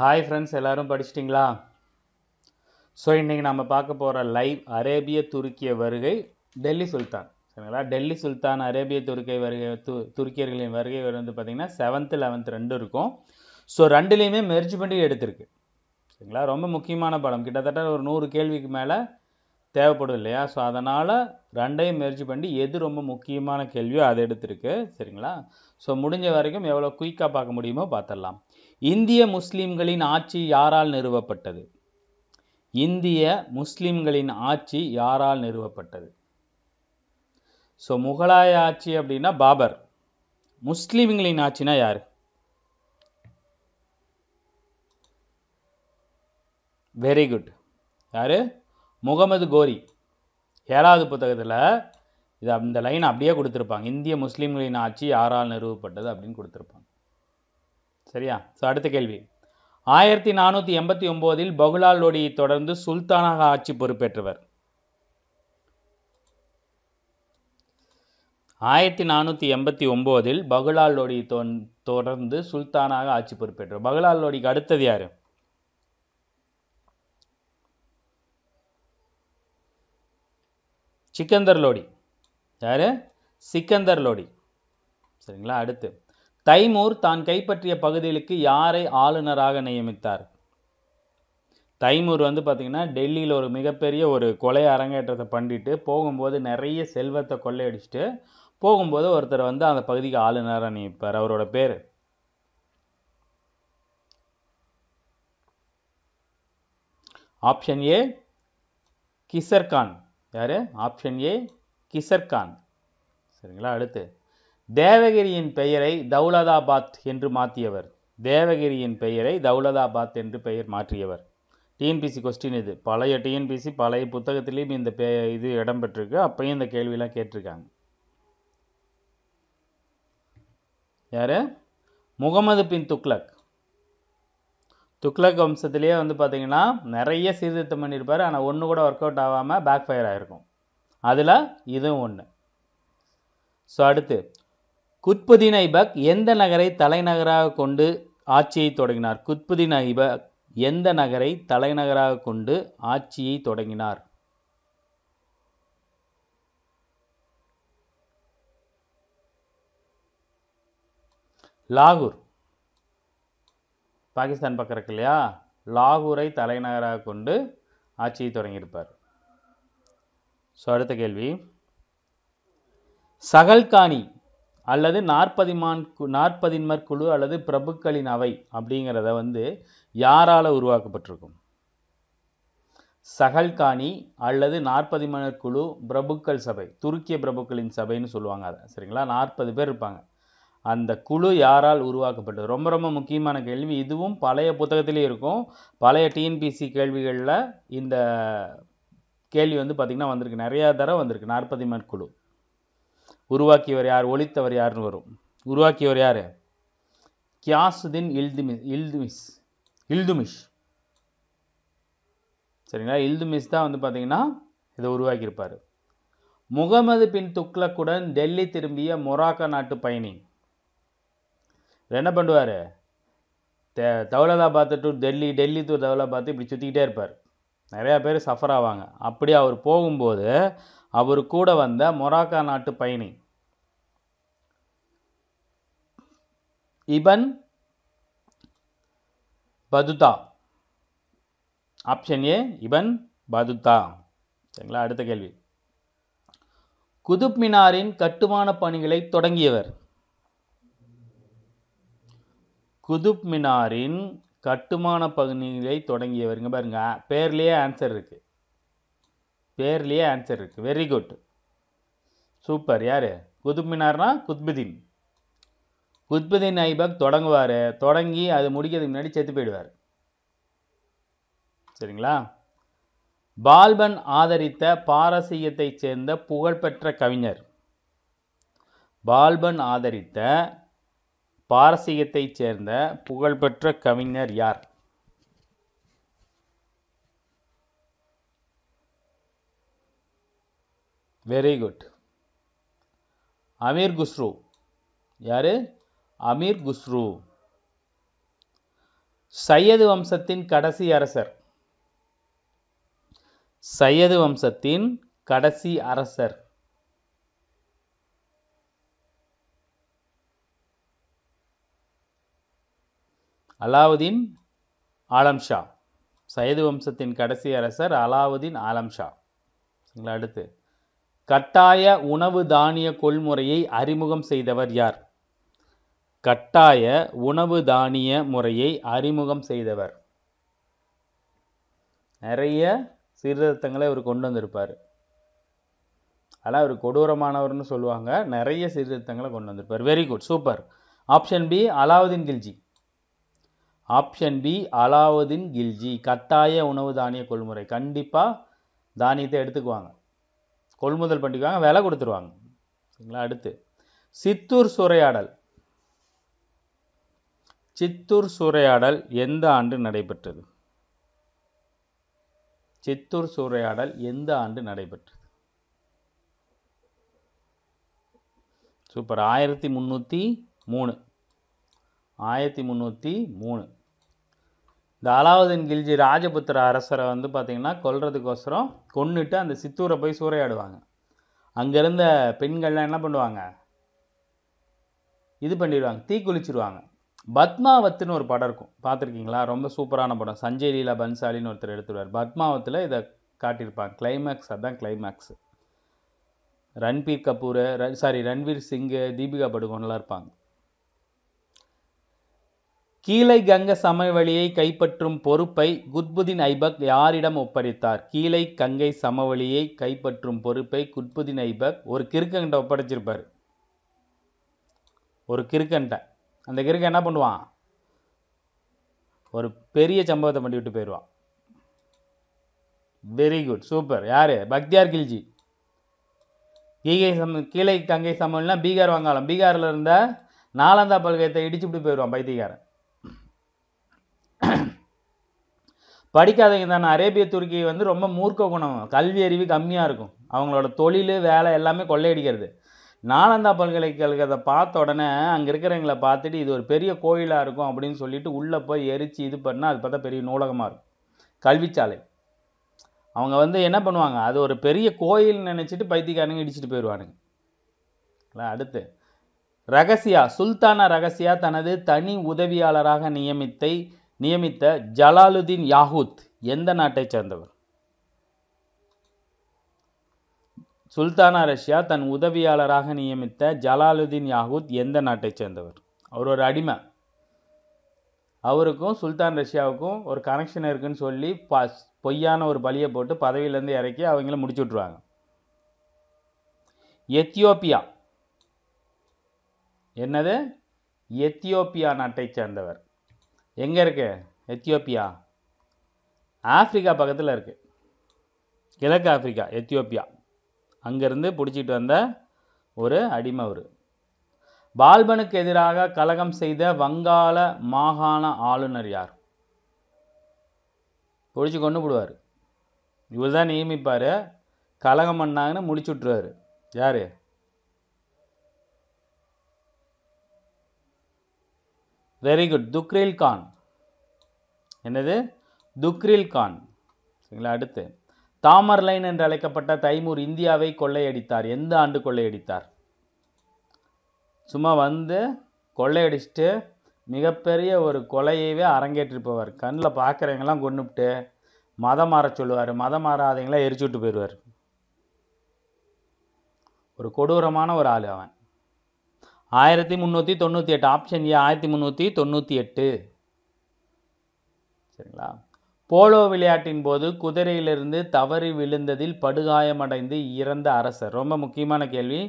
hi friends எல்லோரும் படிச்சிட்டிங்களா so இன்றைக்கி நம்ம பார்க்க போகிற லைவ் அரேபிய துருக்கிய வருகை டெல்லி சுல்தான் சரிங்களா டெல்லி சுல்தான் அரேபிய துருக்கை வருகை து துருக்கியர்களின் வருகை வந்து பார்த்திங்கன்னா செவன்த்து லெவன்த் ரெண்டு இருக்கும் ஸோ ரெண்டுலேயுமே மெர்ஜ் பண்ணி எடுத்திருக்கு சரிங்களா ரொம்ப முக்கியமான படம் கிட்டத்தட்ட ஒரு நூறு கேள்விக்கு மேலே தேவைப்படும் இல்லையா ஸோ அதனால் ரெண்டையும் முயற்சி பண்ணி எது ரொம்ப முக்கியமான கேள்வியோ அதை எடுத்திருக்கு சரிங்களா ஸோ முடிஞ்ச வரைக்கும் எவ்வளோ குயிக்காக பார்க்க முடியுமோ பார்த்துடலாம் இந்திய முஸ்லிம்களின் ஆட்சி யாரால் நிறுவப்பட்டது இந்திய முஸ்லிம்களின் ஆட்சி யாரால் நிறுவப்பட்டது ஸோ முகலாய ஆட்சி அப்படின்னா பாபர் முஸ்லிம்களின் ஆட்சினா யார் வெரி குட் யார் முகமது கோரி ஏழாவது புத்தகத்தில் இது அந்த லைன் அப்படியே கொடுத்துருப்பாங்க இந்திய முஸ்லீம்களின் ஆட்சி யாரால் நிறுவப்பட்டது அப்படின்னு கொடுத்துருப்பாங்க சரியா ஸோ அடுத்த கேள்வி ஆயிரத்தி நானூற்றி எண்பத்தி ஒம்போதில் பகுலால் லோடியை தொடர்ந்து சுல்தானாக ஆட்சி பொறுப்பேற்றவர் ஆயிரத்தி நானூற்றி எண்பத்தி ஒம்போதில் பகுலால் லோடி தொடர்ந்து சுல்தானாக ஆட்சி பொறுப்பேற்றவர் பகுலால் லோடிக்கு அடுத்தது யார் சிக்கந்தர் லோடி யார் சிக்கந்தர் லோடி சரிங்களா அடுத்து தைமூர் தான் கைப்பற்றிய பகுதிகளுக்கு யாரை ஆளுநராக நியமித்தார் தைமூர் வந்து பார்த்திங்கன்னா டெல்லியில் ஒரு மிகப்பெரிய ஒரு கொலை அரங்கேற்றத்தை பண்ணிட்டு போகும்போது நிறைய செல்வத்தை கொள்ளையடிச்சிட்டு போகும்போது ஒருத்தர் வந்து அந்த பகுதிக்கு ஆளுநராக நியமிப்பார் அவரோட பேர் ஆப்ஷன் ஏ கிசர்கான் யார் ஆப்ஷன் ஏ கிசர்கான் சரிங்களா அடுத்து தேவகிரியின் பெயரை தௌலதாபாத் என்று மாற்றியவர் தேவகிரியின் பெயரை தௌலதாபாத் என்று பெயர் மாற்றியவர் டிஎன்பிசி கொஸ்டின் இது பழைய டிஎன்பிசி பழைய புத்தகத்திலையும் இந்த பே இது இடம்பெற்றிருக்கு அப்பையும் இந்த கேள்வியெலாம் கேட்டிருக்காங்க யார் முகமது பின் துக்லக் துக்லக் வம்சத்திலேயே வந்து பார்த்தீங்கன்னா நிறைய சீர்திருத்தம் பண்ணியிருப்பார் ஆனால் ஒன்று கூட ஒர்க் அவுட் ஆகாமல் பேக் ஃபயர் ஆகிருக்கும் அதில் இதுவும் ஒன்று ஸோ அடுத்து குத்புதீன் ஐபக் எந்த நகரை தலைநகராக கொண்டு ஆட்சியை தொடங்கினார் குத்புதீன் ஐபக் எந்த நகரை தலைநகராக கொண்டு ஆட்சியை தொடங்கினார் லாகூர் பாகிஸ்தான் பக்கம் இருக்கு இல்லையா லாகூரை தலைநகராக கொண்டு ஆட்சியை தொடங்கியிருப்பார் ஸோ அடுத்த கேள்வி சகல்கானி அல்லது நாற்பதிமான் நாற்பதின்மர் குழு அல்லது பிரபுக்களின் அவை அப்படிங்கிறத வந்து யாரால் உருவாக்கப்பட்டிருக்கும் சகல்காணி அல்லது நாற்பது மன்னர் குழு பிரபுக்கள் சபை துருக்கிய பிரபுக்களின் சபைன்னு சொல்லுவாங்க அதை சரிங்களா நாற்பது பேர் இருப்பாங்க அந்த குழு யாரால் உருவாக்கப்பட்டது ரொம்ப ரொம்ப முக்கியமான கேள்வி இதுவும் பழைய புத்தகத்திலே இருக்கும் பழைய டிஎன்பிசி கேள்விகளில் இந்த கேள்வி வந்து பார்த்திங்கன்னா வந்திருக்கு நிறையா தரம் வந்திருக்கு நாற்பது குழு உருவாக்கியவர் யார் ஒழித்தவர் யாருன்னு வரும் உருவாக்கியவர் யார் கியாசுதீன் இல்துமி இல்துமிஸ் இல்துமிஷ் சரிங்களா இல்துமிஸ் தான் வந்து பார்த்திங்கன்னா இதை உருவாக்கியிருப்பார் முகமது பின் துக்ளக்குடன் டெல்லி திரும்பிய மொராக்கா நாட்டு பயணி என்ன பண்ணுவார் தௌலதாபாத் டு டெல்லி டெல்லி டு தௌலதாபாத் இப்படி சுற்றிக்கிட்டே இருப்பார் நிறையா பேர் சஃபர் ஆவாங்க அப்படி அவர் போகும்போது அவர் கூட வந்த மொராக்கா நாட்டு பயணி Ibn Battuta option A Ibn Battuta சரிங்களா அடுத்த கேள்வி குதுப் மினாரின் கட்டுமான பணிகளை தொடங்கியவர் குதுப் மினாரின் கட்டுமான பணிகளை தொடங்கியவருங்க பாருங்க பேர்லேயே ஆன்சர் இருக்குது பேர்லேயே ஆன்சர் இருக்குது வெரி குட் சூப்பர் யார் குதுப் மினார்னா குத்புதீன் குத்புதீன் ஐபக் தொடங்குவார் தொடங்கி அது முடிக்கிறதுக்கு முன்னாடி செத்து போயிடுவார் சரிங்களா பால்பன் ஆதரித்த பாரசீகத்தை சேர்ந்த புகழ்பெற்ற கவிஞர் பால்பன் ஆதரித்த பாரசீகத்தை சேர்ந்த புகழ்பெற்ற கவிஞர் யார் வெரி குட் அமீர் குஸ்ரூ யாரு அமீர் குஸ்ரு சையது வம்சத்தின் கடைசி அரசர் சையது வம்சத்தின் கடைசி அரசர் அலாவுதீன் ஆலம்ஷா சையது வம்சத்தின் கடைசி அரசர் அலாவுதீன் ஆலம்ஷா அடுத்து கட்டாய உணவு தானிய கொள்முறையை அறிமுகம் செய்தவர் யார் கட்டாய உணவு தானிய முறையை அறிமுகம் செய்தவர் நிறைய சீர்திருத்தங்களை இவர் கொண்டு வந்திருப்பார் அதனால் அவர் கொடூரமானவர்னு சொல்லுவாங்க நிறைய சீர்திருத்தங்களை கொண்டு வந்திருப்பார் very good super option B Alauddin Khilji option B Alauddin Khilji கட்டாய உணவு தானிய கொள்முறை கண்டிப்பாக தானியத்தை எடுத்துக்குவாங்க கொள்முதல் பண்ணிக்குவாங்க விலை கொடுத்துருவாங்க சரிங்களா அடுத்து சித்தூர் சுரையாடல் சித்தூர் சூறையாடல் எந்த ஆண்டு நடைபெற்றது சித்தூர் சூறையாடல் எந்த ஆண்டு நடைபெற்றது சூப்பர் ஆயிரத்தி முந்நூற்றி மூணு ஆயிரத்தி முந்நூற்றி மூணு இந்த அலாவுதீன் கில்ஜி ராஜபுத்திர அரசரை வந்து பார்த்திங்கன்னா கொல்றதுக்கோசரம் கொன்னுட்டு அந்த சித்தூரை போய் சூறையாடுவாங்க அங்கேருந்த பெண்கள்லாம் என்ன பண்ணுவாங்க இது பண்ணிடுவாங்க தீக்குளிச்சிடுவாங்க பத்மாவத்துன்னு ஒரு படம் இருக்கும் பார்த்துருக்கீங்களா ரொம்ப சூப்பரான படம் சஞ்சய் லீலா பன்சாலின்னு ஒருத்தர் எடுத்துருவார் பத்மாவத்தில் இதை காட்டியிருப்பாங்க கிளைமேக்ஸ் அதுதான் கிளைமேக்ஸ் ரன்பீர் கபூர் சாரி ரன்வீர் சிங்கு தீபிகா படுகோன்லாம் இருப்பாங்க கீழை கங்க சமவெளியை கைப்பற்றும் பொறுப்பை குத்புதீன் ஐபக் யாரிடம் ஒப்படைத்தார் கீழை கங்கை சமவெளியை கைப்பற்றும் பொறுப்பை குத்புதீன் ஐபக் ஒரு கிறுக்கன்ட்ட ஒப்படைச்சிருப்பார் ஒரு கிறுக்கன்ட்ட அந்த கிரகம் என்ன பண்ணுவான் ஒரு பெரிய சம்பவத்தை பண்ணி விட்டு போயிடுவான் வெரி குட் சூப்பர் யார் பக்தியார் கில்ஜி கீகை சம் கீழை கங்கை சமவெளினா பீகார் வங்காளம் பீகாரில் இருந்த நாலாந்தா பல்கயத்தை இடிச்சுப்பிட்டு போயிடுவான் பைத்தியக்காரன் படிக்காதவங்க தானே அரேபிய துருக்கி வந்து ரொம்ப மூர்க்க குணம் கல்வி அறிவு கம்மியாக இருக்கும் அவங்களோட தொழில் வேலை எல்லாமே கொள்ளையடிக்கிறது நாலந்தா பல்கலைக்கழகத்தை பார்த்த உடனே அங்கே இருக்கிறவங்கள பார்த்துட்டு இது ஒரு பெரிய கோயிலாக இருக்கும் அப்படின்னு சொல்லிட்டு உள்ளே போய் எரித்து இது பண்ணால் அது பார்த்தா பெரிய நூலகமாக இருக்கும் கல்விச்சாலை அவங்க வந்து என்ன பண்ணுவாங்க அது ஒரு பெரிய கோயில் நினச்சிட்டு பைத்தியக்காரங்க இடிச்சிட்டு போயிடுவானுங்க அடுத்து ரகசியா சுல்தானா ரகசியா தனது தனி உதவியாளராக நியமித்தை நியமித்த ஜலாலுதீன் யாகூத் எந்த நாட்டை சேர்ந்தவர் சுல்தானா ரஷ்யா தன் உதவியாளராக நியமித்த ஜலாலுதீன் யாகூத் எந்த நாட்டைச் சேர்ந்தவர் அவர் ஒரு அடிமை அவருக்கும் சுல்தான் ரஷ்யாவுக்கும் ஒரு கனெக்ஷன் இருக்குன்னு சொல்லி பஸ் பொய்யான ஒரு பலியை போட்டு பதவியிலேருந்து இறக்கி அவங்கள முடிச்சு விட்ருவாங்க எத்தியோப்பியா என்னது எத்தியோப்பியா நாட்டை சேர்ந்தவர் எங்கே இருக்கு எத்தியோப்பியா ஆப்பிரிக்கா பக்கத்தில் இருக்குது கிழக்கு ஆப்பிரிக்கா எத்தியோப்பியா அங்கேருந்து பிடிச்சிட்டு வந்த ஒரு அடிமை அவர் பால்பனுக்கு எதிராக கலகம் செய்த வங்காள மாகாண ஆளுநர் யார் பிடிச்சி கொண்டு போடுவார் இவர் தான் நியமிப்பார் கலகம் பண்ணாங்கன்னு முடிச்சு விட்டுருவார் யார் வெரி குட் துக்ரில் கான் என்னது துக்ரில் கான் சரிங்களா அடுத்து தாமர்லைன் என்று அழைக்கப்பட்ட தைமூர் இந்தியாவை கொள்ளையடித்தார் எந்த ஆண்டு கொள்ளையடித்தார் சும்மா வந்து கொள்ளையடிச்சுட்டு மிகப்பெரிய ஒரு கொலையவே அரங்கேற்றிருப்பவர் கண்ணில் பார்க்குறவங்களாம் கொண்டுபிட்டு மதம் மாற சொல்லுவார் மதம் மாறாதவங்களாம் எரிச்சு விட்டு போயிடுவார் ஒரு கொடூரமான ஒரு ஆள் அவன் ஆயிரத்தி முந்நூற்றி தொண்ணூற்றி எட்டு ஆப்ஷன் ஏ ஆயிரத்தி முந்நூற்றி தொண்ணூற்றி எட்டு சரிங்களா போலோ விளையாட்டின் போது குதிரையிலிருந்து தவறி விழுந்ததில் படுகாயமடைந்து இறந்த அரசர் ரொம்ப முக்கியமான கேள்வி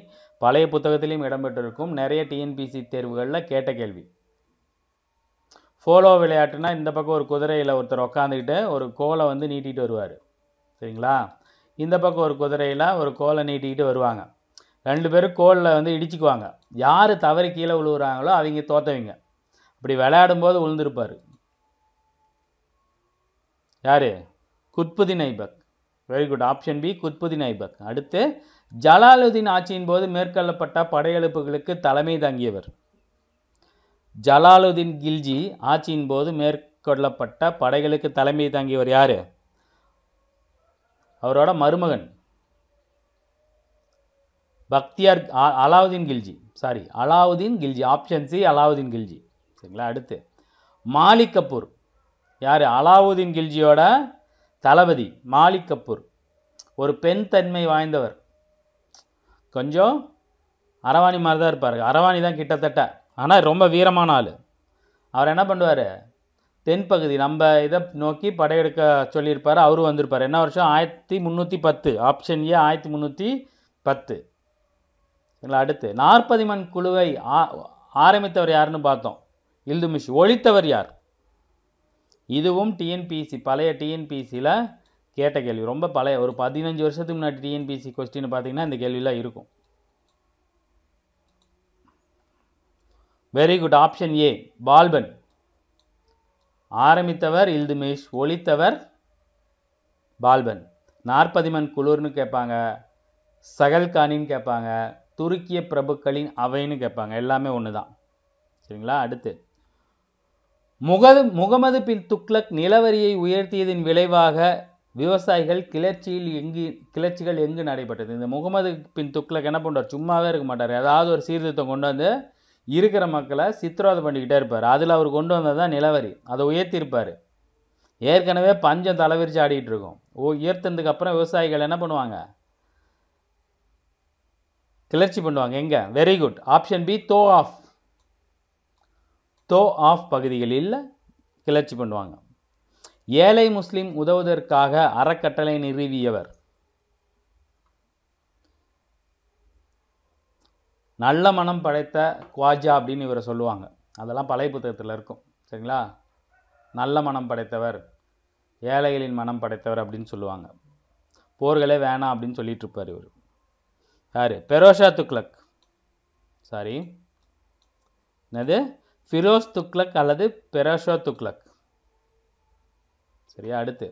பழைய புத்தகத்திலையும் இடம்பெற்றிருக்கும் நிறைய டிஎன்பிசி தேர்வுகளில் கேட்ட கேள்வி போலோ விளையாட்டுனா இந்த பக்கம் ஒரு குதிரையில் ஒருத்தர் உக்காந்துக்கிட்டு ஒரு கோலை வந்து நீட்டிகிட்டு வருவார் சரிங்களா இந்த பக்கம் ஒரு குதிரையில் ஒரு கோலை நீட்டிக்கிட்டு வருவாங்க ரெண்டு பேரும் கோலில் வந்து இடிச்சுக்குவாங்க யார் தவறி கீழே விழுவுறாங்களோ அவங்க தோத்தவங்க அப்படி விளையாடும்போது விழுந்திருப்பார் யார் Qutbuddin Aibak very good option B Qutbuddin Aibak அடுத்து ஜலாலுதீன் ஆட்சியின் போது மேற்கொள்ளப்பட்ட படையெடுப்புகளுக்கு தலைமை தாங்கியவர் ஜலாலுதீன் கில்ஜி ஆட்சியின் போது மேற்கொள்ளப்பட்ட படைகளுக்கு தலைமை தாங்கியவர் யார் அவரோட மருமகன் Bakhtiyar Alauddin Khilji sorry Alauddin Khilji option C Alauddin Khilji சரிங்களா அடுத்து மாலிக் கபூர் யார் அலாவுதீன் கில்ஜியோட தளபதி மாலிக் கபூர் ஒரு பெண் தன்மை வாய்ந்தவர் கொஞ்சம் அரவாணி மாதிரி தான் இருப்பார் அரவாணி தான் கிட்டத்தட்ட ஆனால் ரொம்ப வீரமான ஆள் அவர் என்ன பண்ணுவார் தென்பகுதி நம்ம இதை நோக்கி படையெடுக்க சொல்லியிருப்பார் அவரும் வந்திருப்பார் என்ன வருஷம் ஆயிரத்தி முந்நூற்றி பத்து ஆப்ஷன் ஏ ஆயிரத்தி முந்நூற்றி பத்து அடுத்து நாற்பது மண் குழுவை ஆரம்பித்தவர் யாருன்னு பார்த்தோம் இல்துமிஷ் ஒழித்தவர் யார் இதுவும் டிஎன்பிசி பழைய டிஎன்பிசியில் கேட்ட கேள்வி ரொம்ப பழைய ஒரு பதினஞ்சு வருஷத்துக்கு முன்னாடி டிஎன்பிசி கொஸ்டின் பார்த்தீங்கன்னா இந்த கேள்வியெலாம் இருக்கும் very good option A Balban ஆரம்பித்தவர் இல்துமேஷ் ஒழித்தவர் பால்பன் நாற்பதிமன் குளூர்னு கேட்பாங்க சகல்கானின்னு கேட்பாங்க துருக்கிய பிரபுக்களின் அவைன்னு கேட்பாங்க எல்லாமே ஒன்று தான் சரிங்களா அடுத்து முகது முகமது பின் துக்லக் நிலவரியை உயர்த்தியதின் விளைவாக விவசாயிகள் கிளர்ச்சியில் எங்கு கிளர்ச்சிகள் எங்கு நடைபெற்றது இந்த முகமது பின் துக்லக் என்ன பண்ணுறார் சும்மாவே இருக்க மாட்டார் ஏதாவது ஒரு சீர்திருத்தம் கொண்டு வந்து இருக்கிற மக்களை சித்திரவதை பண்ணிக்கிட்டே இருப்பார் அதில் அவர் கொண்டு வந்தது தான் நிலவரி அதை உயர்த்தியிருப்பார் ஏற்கனவே பஞ்சம் தலைவிரிச்சு ஆடிக்கிட்டு இருக்கும் ஓ உயர்த்ததுக்கு அப்புறம் விவசாயிகள் என்ன பண்ணுவாங்க கிளர்ச்சி பண்ணுவாங்க எங்கே very good option B Doab Doab பகுதிகளில் கிளர்ச்சி பண்ணுவாங்க ஏழை முஸ்லீம் உதவுவதற்காக அறக்கட்டளை நிறுவியவர் நல்ல மனம் படைத்த குவாஜா அப்படின்னு இவரை சொல்லுவாங்க அதெல்லாம் பழைய புத்தகத்தில் இருக்கும் சரிங்களா நல்ல மனம் படைத்தவர் ஏழைகளின் மனம் படைத்தவர் அப்படின்னு சொல்லுவாங்க போர்களே வேணாம் அப்படின்னு சொல்லிட்டு இருப்பார் இவர் யார் பெரோஷா துக்லக் சாரி என்னது ஃபிரோஸ் துக்லக் அல்லது பெரோஷோ துக்லக் சரியா அடுத்து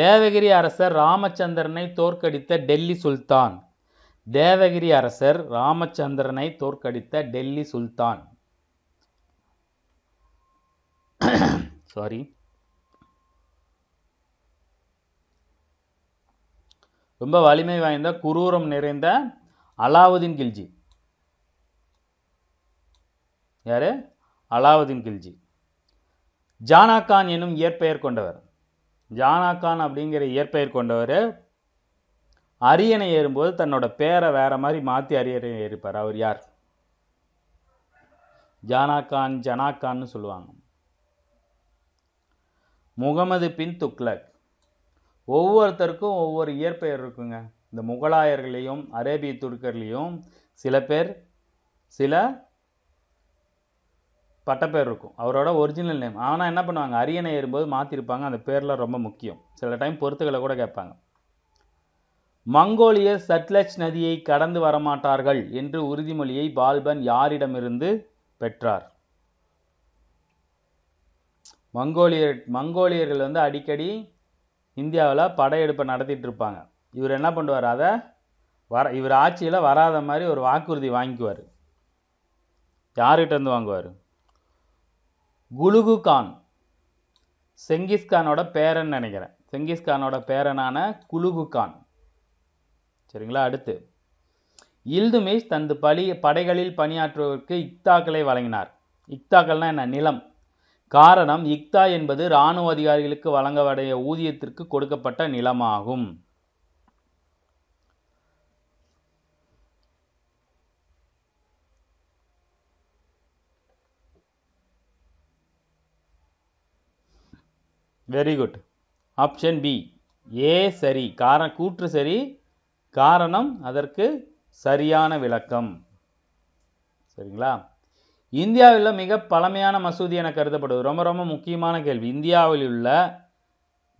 தேவகிரி அரசர் ராமச்சந்திரனை தோற்கடித்த டெல்லி சுல்தான் தேவகிரி அரசர் ராமச்சந்திரனை தோற்கடித்த டெல்லி சுல்தான் சாரி ரொம்ப வலிமை வாய்ந்த குரூரம் நிறைந்த அலாவுதீன் கில்ஜி யாரு அலாவுதீன் கில்ஜி ஜானா கான் எனும் இயற்பெயர் கொண்டவர் ஜானா கான் அப்படிங்கிற இயற்பெயர் கொண்டவர் அரியணை ஏறும்போது தன்னோட பேரை வேற மாதிரி மாற்றி அரியணை ஏறிப்பார் அவர் யார் ஜானா கான் ஜனா கான்னு சொல்லுவாங்க முகமது பின் துக்லக் ஒவ்வொருத்தருக்கும் ஒவ்வொரு இயற்பெயர் இருக்குங்க இந்த முகலாயர்களையும் அரேபிய துருக்கர்லேயும் சில பேர் சில பட்டப்பேர் இருக்கும் அவரோட ஒரிஜினல் நேம் ஆனால் என்ன பண்ணுவாங்க அரியணை ஏறும்போது மாற்றிருப்பாங்க அந்த பேர்லாம் ரொம்ப முக்கியம் சில டைம் பொறுத்துக்களை கூட கேட்பாங்க மங்கோலிய சட்லஜ் நதியை கடந்து வரமாட்டார்கள் என்று உறுதிமொழியை பால்பன் யாரிடமிருந்து பெற்றார் மங்கோலியர் மங்கோலியர்கள் வந்து அடிக்கடி இந்தியாவில் படையெடுப்பை நடத்திட்டு இருப்பாங்க இவர் என்ன பண்ணுவார் அதை வர இவர் ஆட்சியில் வராத மாதிரி ஒரு வாக்குறுதி வாங்கிக்குவார் இருந்து வாங்குவார் குலுகு கான் செங்கிஸ்கானோட பேரன் நினைக்கிறேன் செங்கிஸ்கானோட பேரனான குலுகு கான் சரிங்களா அடுத்து இல்துமேஷ் தனது பலி படைகளில் பணியாற்றுவதற்கு இக்தாக்களை வழங்கினார் இக்தாக்கள்னால் என்ன நிலம் காரணம் இக்தா என்பது இராணுவ அதிகாரிகளுக்கு வழங்கப்படைய ஊதியத்திற்கு கொடுக்கப்பட்ட நிலமாகும் very good option B A சரி கார கூற்று சரி காரணம் அதற்கு சரியான விளக்கம் சரிங்களா இந்தியாவில் மிக பழமையான மசூதி என கருதப்படுவது ரொம்ப ரொம்ப முக்கியமான கேள்வி இந்தியாவில் உள்ள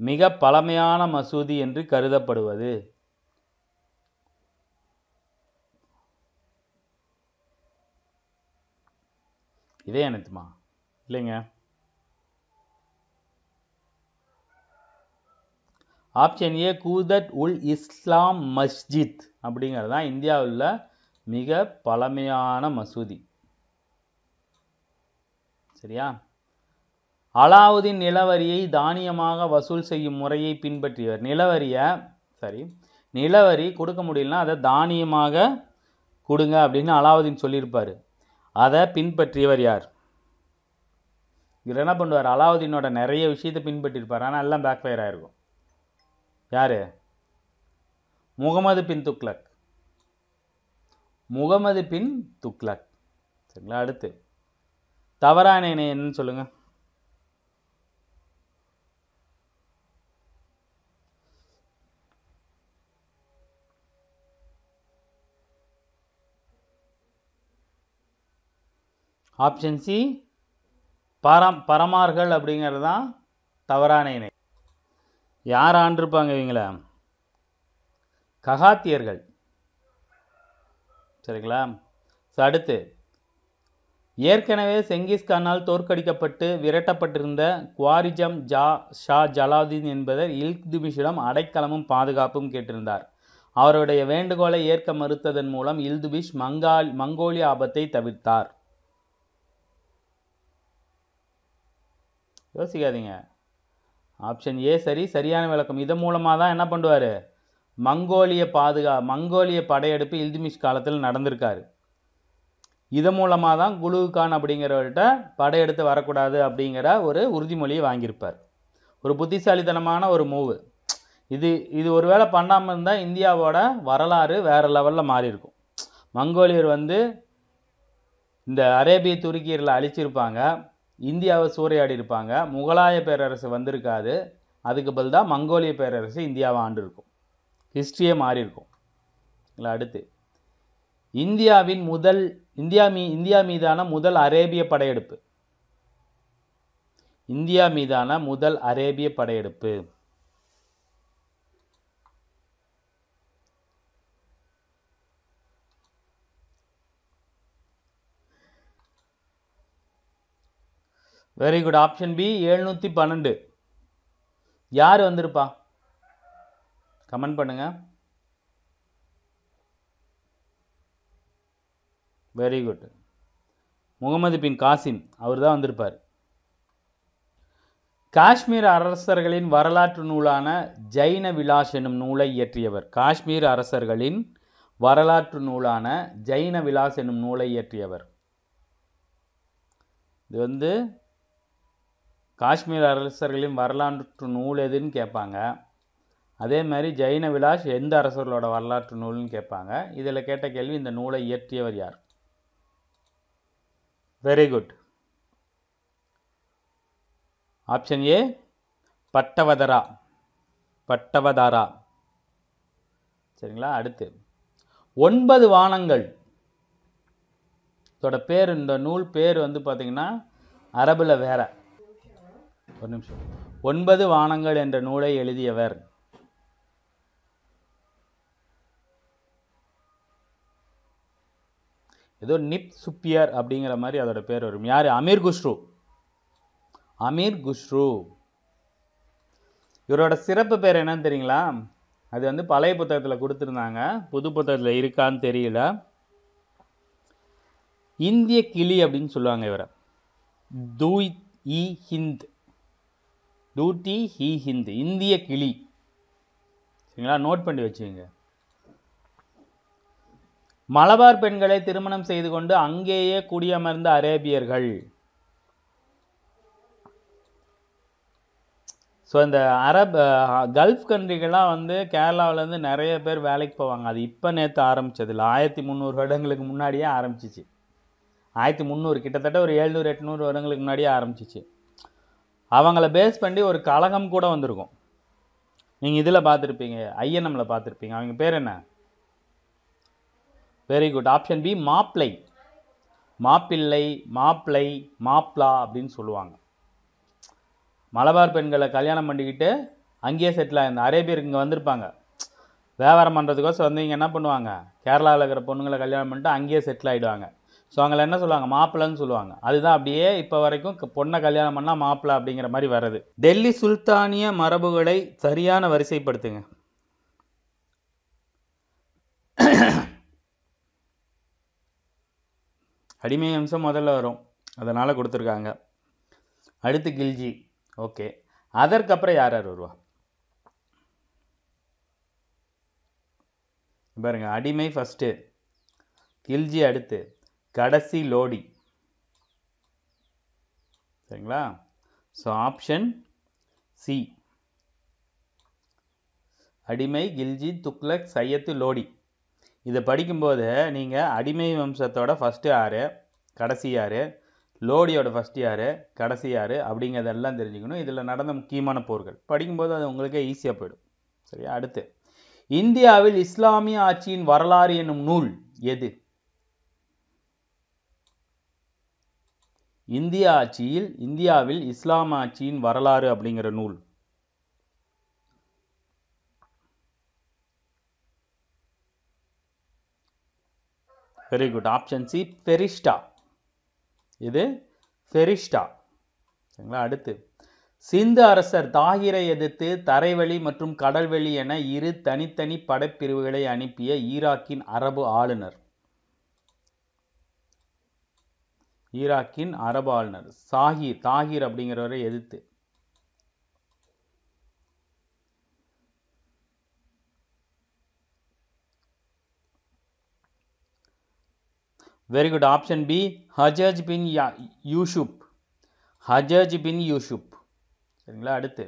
மிக பழமையான மசூதி என்று கருதப்படுவது இதே அனைத்துமா இல்லைங்க ஆப்ஷன் ஏ கூதட் உல் இஸ்லாம் மஸ்ஜித் அப்படிங்கிறது தான் இந்தியாவில் மிக பழமையான மசூதி சரியா அலாவுதீன் நிலவரியை தானியமாக வசூல் செய்யும் முறையை பின்பற்றியவர் நிலவரியை சரி நிலவரி கொடுக்க முடியலனா அதை தானியமாக கொடுங்க அப்படின்னு அலாவுதீன் சொல்லியிருப்பார் அதை பின்பற்றியவர் யார் இவர் என்ன பண்ணுவார் அலாவுதீனோட நிறைய விஷயத்தை பின்பற்றியிருப்பார் ஆனால் எல்லாம் பேக்ஃபயர் ஆகிருக்கும் யார் முகமது பின் துக்லக் முகமது பின் துக்லக் சரிங்களா அடுத்து தவறான இணை என்னன்னு சொல்லுங்க ஆப்ஷன் சி பரம் பரமார்கள் அப்படிங்கிறது தான் தவறான இணை யார் ஆண்டிருப்பாங்க இவங்கள ககாத்தியர்கள் சரிங்களா அடுத்து ஏற்கனவே செங்கிஸ்கானால் தோற்கடிக்கப்பட்டு விரட்டப்பட்டிருந்த குவாரிஜம் ஜா ஷா ஜலாதீன் என்பவர் இல்துபிஷிடம் அடைக்கலமும் பாதுகாப்பும் கேட்டிருந்தார் அவருடைய வேண்டுகோளை ஏற்க மறுத்ததன் மூலம் இல்துபிஷ் மங்கால் மங்கோலிய ஆபத்தை தவிர்த்தார் யோசிக்காதீங்க ஆப்ஷன் ஏ சரி சரியான விளக்கம் இதன் மூலமாக தான் என்ன பண்ணுவார் மங்கோலிய பாதுகா மங்கோலிய படையெடுப்பு இல்துமிஷ் காலத்தில் நடந்திருக்காரு இதன் மூலமாக தான் குலுகான் அப்படிங்கிறவர்கிட்ட படையெடுத்து வரக்கூடாது அப்படிங்கிற ஒரு உறுதிமொழியை வாங்கியிருப்பார் ஒரு புத்திசாலித்தனமான ஒரு மூவு இது இது ஒருவேளை பண்ணாமல் இருந்தால் இந்தியாவோட வரலாறு வேறு லெவலில் மாறியிருக்கும் மங்கோலியர் வந்து இந்த அரேபிய துருக்கியரில் அழிச்சிருப்பாங்க இந்தியாவை சூறையாடி இருப்பாங்க முகலாய பேரரசு வந்திருக்காது அதுக்கு தான் மங்கோலிய பேரரசு இந்தியாவை ஆண்டு இருக்கும் ஹிஸ்ட்ரியே மாறி இருக்கும் இல்லை அடுத்து இந்தியாவின் முதல் இந்தியா மீ இந்தியா மீதான முதல் அரேபிய படையெடுப்பு இந்தியா மீதான முதல் அரேபிய படையெடுப்பு வெரி குட் ஆப்ஷன் பி எழுநூத்தி பன்னெண்டு யார் வந்திருப்பா கமெண்ட் பண்ணுங்க very good Muhammad bin Qasim அவர் தான் வந்திருப்பார் காஷ்மீர் அரசர்களின் வரலாற்று நூலான ஜைன விலாஸ் எனும் நூலை இயற்றியவர் காஷ்மீர் அரசர்களின் வரலாற்று நூலான ஜைன விலாஸ் எனும் நூலை இயற்றியவர் இது வந்து காஷ்மீர் அரசர்களின் வரலாற்று நூல் எதுன்னு கேட்பாங்க அதே மாதிரி ஜெயின விலாஸ் எந்த அரசர்களோட வரலாற்று நூல்னு கேட்பாங்க இதில் கேட்ட கேள்வி இந்த நூலை இயற்றியவர் யார் very good option A Bhattavatara Bhattavatara சரிங்களா அடுத்து ஒன்பது வானங்கள் இதோட பேர் இந்த நூல் பேர் வந்து பார்த்திங்கன்னா அரபில் வேறு ஒரு நிமிஷம் ஒன்பது வானங்கள் என்ற நூலை எழுதியவர் ஏதோ நிப் சுப்பியர் அப்படிங்கிற மாதிரி அதோட பேர் வரும் யார் அமீர் குஷ்ரு அமீர் குஷ்ரு இவரோட சிறப்பு பேர் என்னன்னு தெரியுங்களா அது வந்து பழைய புத்தகத்தில் கொடுத்துருந்தாங்க புது புத்தகத்தில் இருக்கான்னு தெரியல இந்திய கிளி அப்படின்னு சொல்லுவாங்க இவரை தூய் இ ஹிந்த் டூட்டி ஹி ஹிந்த் இந்திய கிளி சரிங்களா நோட் பண்ணி வச்சுக்கோங்க மலபார் பெண்களை திருமணம் செய்து கொண்டு அங்கேயே குடியமர்ந்த அரேபியர்கள் ஸோ இந்த அரப் கல்ஃப் கண்ட்ரிகள்லாம் வந்து கேரளாவிலேருந்து நிறைய பேர் வேலைக்கு போவாங்க அது இப்போ நேற்று ஆரம்பித்தது இல்லை ஆயிரத்தி முந்நூறு வருடங்களுக்கு முன்னாடியே ஆரம்பிச்சிச்சு ஆயிரத்தி முந்நூறு கிட்டத்தட்ட ஒரு ஏழ்நூறு எட்நூறு வருடங்களுக்கு முன்னாடியே ஆரம்பிச்சிச்சு அவங்கள பேஸ் பண்ணி ஒரு கழகம் கூட வந்திருக்கும் நீங்கள் இதில் பார்த்துருப்பீங்க ஐஎன்எம்ல பார்த்துருப்பீங்க அவங்க பேர் என்ன வெரி குட் ஆப்ஷன் பி மாப்பிளை மாப்பிள்ளை மாப்பிளை மாப்ளா அப்படின்னு சொல்லுவாங்க மலபார் பெண்களை கல்யாணம் பண்ணிக்கிட்டு அங்கேயே செட்டில் ஆகிருந்த நிறைய பேர் இங்கே வந்திருப்பாங்க வியாபாரம் பண்ணுறதுக்கோசம் வந்து இங்கே என்ன பண்ணுவாங்க கேரளாவில் இருக்கிற பொண்ணுங்களை கல்யாணம் பண்ணிட்டு அங்கேயே செட்டில் ஆகிடுவாங்க ஸோ அவங்கள என்ன சொல்லுவாங்க மாப்பிள்ளைன்னு சொல்லுவாங்க அதுதான் அப்படியே இப்போ வரைக்கும் பொண்ணை கல்யாணம் பண்ணால் மாப்பிள்ளை அப்படிங்கிற மாதிரி வர்றது டெல்லி சுல்தானிய மரபுகளை சரியான வரிசைப்படுத்துங்க அடிமை அம்சம் முதல்ல வரும் அதனால் கொடுத்துருக்காங்க அடுத்து கில்ஜி ஓகே அதற்கப்புறம் யார் யார் வருவா பாருங்க அடிமை ஃபஸ்ட்டு கில்ஜி அடுத்து கடைசி லோடி சரிங்களா ஸோ ஆப்ஷன் சி அடிமை கில்ஜி துக்லக் சையத்து லோடி இதை படிக்கும்போது நீங்கள் அடிமை வம்சத்தோட ஃபஸ்ட்டு ஆறு கடைசி ஆறு லோடியோட ஃபஸ்ட் யார் கடைசி யார் அப்படிங்கிறதெல்லாம் தெரிஞ்சுக்கணும் இதில் நடந்த முக்கியமான போர்கள் படிக்கும்போது அது உங்களுக்கே ஈஸியாக போயிடும் சரியா அடுத்து இந்தியாவில் இஸ்லாமிய ஆட்சியின் வரலாறு என்னும் நூல் எது இந்திய ஆட்சியில் இந்தியாவில் இஸ்லாம் ஆட்சியின் வரலாறு அப்படிங்கிற நூல் very good option C Ferishta இது பெரிஷ்டா சரிங்களா அடுத்து சிந்து அரசர் தாகிரை எதிர்த்து தரைவழி மற்றும் கடல்வெளி என இரு தனித்தனி படைப்பிரிவுகளை அனுப்பிய ஈராக்கின் அரபு ஆளுநர் ஈராக்கின் அரபு ஆளுநர் சாஹி தாகிர் அப்படிங்கிறவரை எதிர்த்து very good option B Hajjaj bin Yusuf Hajjaj bin Yusuf சரிங்களா அடுத்து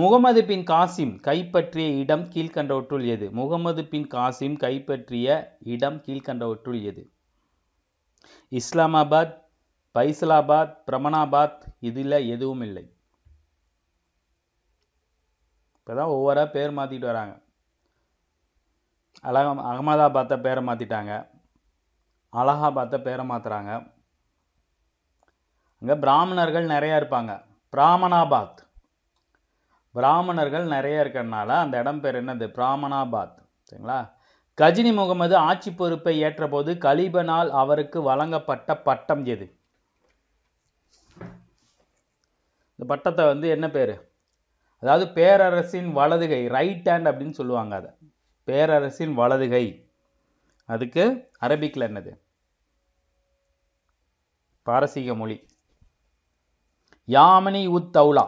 முகமது பின் காசிம் கைப்பற்றிய இடம் கீழ்கண்டவற்றுள் எது முகமது பின் காசிம் கைப்பற்றிய இடம் கீழ்கண்டவற்றுள் எது இஸ்லாமாபாத் பைசலாபாத் பிரமணாபாத் இதில் எதுவும் இல்லை இப்போ தான் ஒவ்வொரு பேர் மாற்றிட்டு வராங்க அலக அகமதாபாத்தை பேரை மாற்றிட்டாங்க அலகாபாத்தை பேரை மாற்றுறாங்க அங்கே பிராமணர்கள் நிறையா இருப்பாங்க பிராமணாபாத் பிராமணர்கள் நிறைய இருக்கிறனால அந்த இடம் பேர் என்னது பிராமணாபாத் சரிங்களா கஜினி முகமது ஆட்சி பொறுப்பை ஏற்றபோது கலிபனால் அவருக்கு வழங்கப்பட்ட பட்டம் எது இந்த பட்டத்தை வந்து என்ன பேர் அதாவது பேரரசின் வலதுகை ரைட் ஹேண்ட் அப்படின்னு சொல்லுவாங்க அதை பேரரசின் வலதுகை அதுக்கு அரபிக்கில் என்னது பாரசீக மொழி யாமினி உத்தௌலா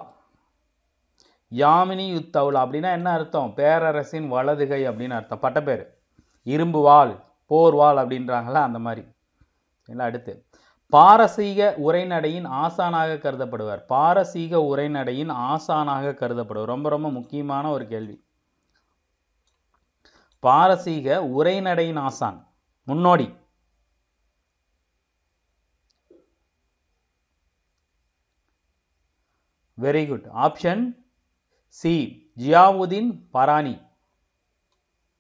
யாமினி யுத்தவுலா அப்படின்னா என்ன அர்த்தம் பேரரசின் வலதுகை அப்படின்னு அர்த்தம் பட்டப்பேர் இரும்பு வாள் போர் வாள் அப்படின்றாங்களா அந்த மாதிரி எல்லாம் அடுத்து பாரசீக உரைநடையின் ஆசானாக கருதப்படுவார் பாரசீக உரைநடையின் ஆசானாக கருதப்படுவார் ரொம்ப ரொம்ப முக்கியமான ஒரு கேள்வி பாரசீக உரைநடையின் ஆசான் முன்னோடி very good option C Ziauddin Barani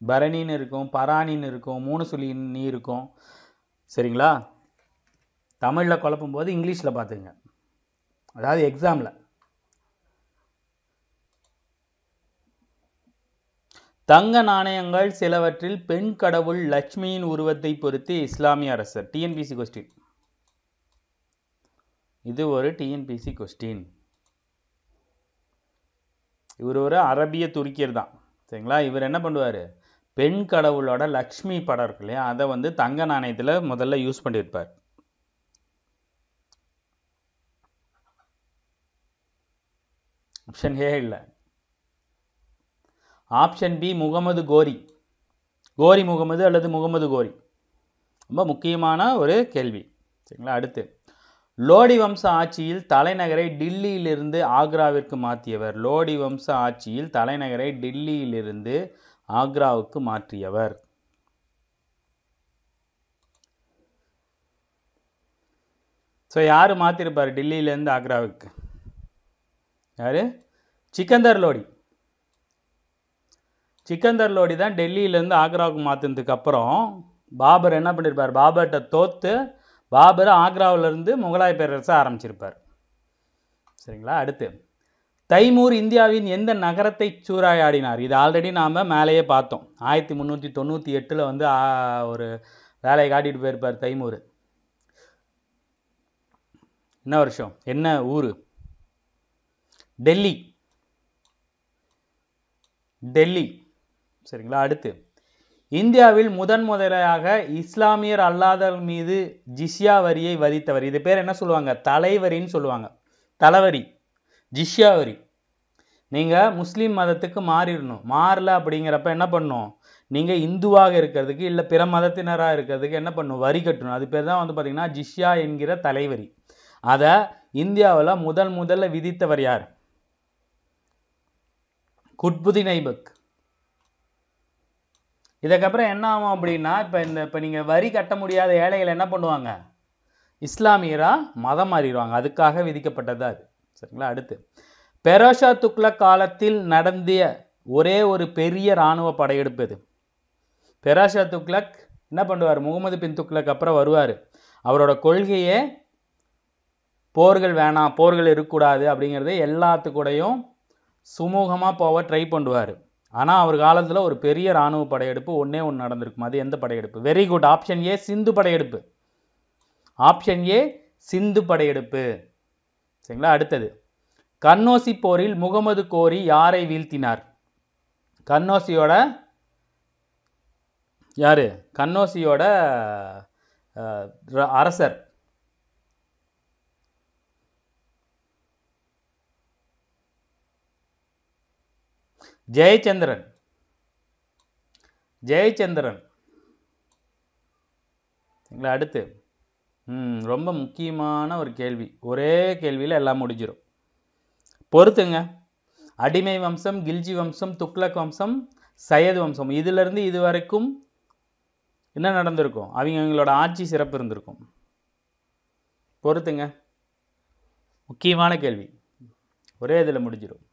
பரணின்னு இருக்கும் பராணின்னு இருக்கும் மூணு சொல்லி நீ இருக்கும் சரிங்களா தமிழில் குழப்பும் போது இங்கிலீஷில் பார்த்துங்க அதாவது எக்ஸாமில் தங்க நாணயங்கள் சிலவற்றில் பெண் கடவுள் லட்சுமியின் உருவத்தை பொறுத்து இஸ்லாமிய அரசர் டிஎன்பிசி கொஸ்டின் இது ஒரு டிஎன்பிசி கொஸ்டின் இவர் ஒரு அரபிய துருக்கியர் தான் சரிங்களா இவர் என்ன பண்ணுவார் பெண் கடவுளோட லக்ஷ்மி படம் இருக்கு இல்லையா அதை வந்து தங்க நாணயத்தில் முதல்ல யூஸ் பண்ணியிருப்பார் ஆப்ஷன் ஏ இல்லை ஆப்ஷன் பி முகமது கோரி கோரி முகமது அல்லது முகமது கோரி ரொம்ப முக்கியமான ஒரு கேள்வி சரிங்களா அடுத்து லோடி வம்ச ஆட்சியில் தலைநகரை டில்லியிலிருந்து ஆக்ராவிற்கு மாற்றியவர் லோடி வம்ச ஆட்சியில் தலைநகரை டில்லியிலிருந்து ஆக்ராவுக்கு மாற்றியவர் ஸோ யார் மாற்றிருப்பார் டில்லியிலேருந்து ஆக்ராவுக்கு யார் சிக்கந்தர் லோடி சிக்கந்தர் லோடி தான் டெல்லியிலேருந்து ஆக்ராவுக்கு மாற்றினதுக்கு அப்புறம் பாபர் என்ன பண்ணியிருப்பார் பாபர்கிட்ட தோற்று பாபர் ஆக்ராவிலிருந்து முகலாய பேரரசை ஆரம்பிச்சிருப்பார் சரிங்களா அடுத்து தைமூர் இந்தியாவின் எந்த நகரத்தை சூறாயாடினார் இது ஆல்ரெடி நாம் மேலேயே பார்த்தோம் ஆயிரத்தி முந்நூற்றி தொண்ணூற்றி எட்டில் வந்து ஒரு வேலையை காட்டிட்டு போயிருப்பார் தைமூர் என்ன வருஷம் என்ன ஊர் டெல்லி டெல்லி சரிங்களா அடுத்து இந்தியாவில் முதன் முதலாக இஸ்லாமியர் அல்லாதவர் மீது ஜிஷ்யா வரியை வதித்தவர் இது பேர் என்ன சொல்லுவாங்க தலைவரின்னு சொல்லுவாங்க தலைவரி ஜிஷ்யா வரி நீங்கள் முஸ்லீம் மதத்துக்கு மாறிடணும் மாறல அப்படிங்கிறப்ப என்ன பண்ணும் நீங்கள் இந்துவாக இருக்கிறதுக்கு இல்லை பிற மதத்தினராக இருக்கிறதுக்கு என்ன பண்ணும் வரி கட்டணும் அது பேர் தான் வந்து பார்த்திங்கன்னா ஜிஷ்யா என்கிற தலைவரி அதை இந்தியாவில் முதல் முதல்ல விதித்தவர் யார் குட்புதி நைபக் இதுக்கப்புறம் என்ன ஆகும் அப்படின்னா இப்போ இந்த இப்போ நீங்கள் வரி கட்ட முடியாத ஏழைகள் என்ன பண்ணுவாங்க இஸ்லாமியராக மதம் மாறிடுவாங்க அதுக்காக விதிக்கப்பட்டது அது சரிங்களா அடுத்து பெரோஷா துக்ளக் காலத்தில் நடந்திய ஒரே ஒரு பெரிய இராணுவ படையெடுப்பு இது பெராஷா துக்லக் என்ன பண்ணுவார் முகமது பின் துக்ளக் அப்புறம் வருவார் அவரோட கொள்கையே போர்கள் வேணாம் போர்கள் இருக்கக்கூடாது அப்படிங்கிறது எல்லாத்துக்கூடையும் சுமூகமாக போக ட்ரை பண்ணுவார் ஆனால் அவர் காலத்தில் ஒரு பெரிய இராணுவ படையெடுப்பு ஒன்றே ஒன்று நடந்திருக்கும் அது எந்த படையெடுப்பு very good option A Sindh படையெடுப்பு ஆப்ஷன் ஏ சிந்து படையெடுப்பு சரிங்களா அடுத்தது கண்ணோசி போரில் முகமது கோரி யாரை வீழ்த்தினார் கண்ணோசியோட யார் கண்ணோசியோட அரசர் ஜெயச்சந்திரன் ஜெயச்சந்திரன் சரிங்களா அடுத்து ரொம்ப முக்கியமான ஒரு கேள்வி ஒரே கேள்வியில் எல்லாம் முடிஞ்சிடும் பொறுத்துங்க அடிமை வம்சம் கில்ஜி வம்சம் துக்ளக் வம்சம் சையது வம்சம் இதிலிருந்து இது வரைக்கும் என்ன நடந்திருக்கும் அவங்க அவங்களோட ஆட்சி சிறப்பு இருந்திருக்கும் பொறுத்துங்க முக்கியமான கேள்வி ஒரே இதில் முடிஞ்சிடும்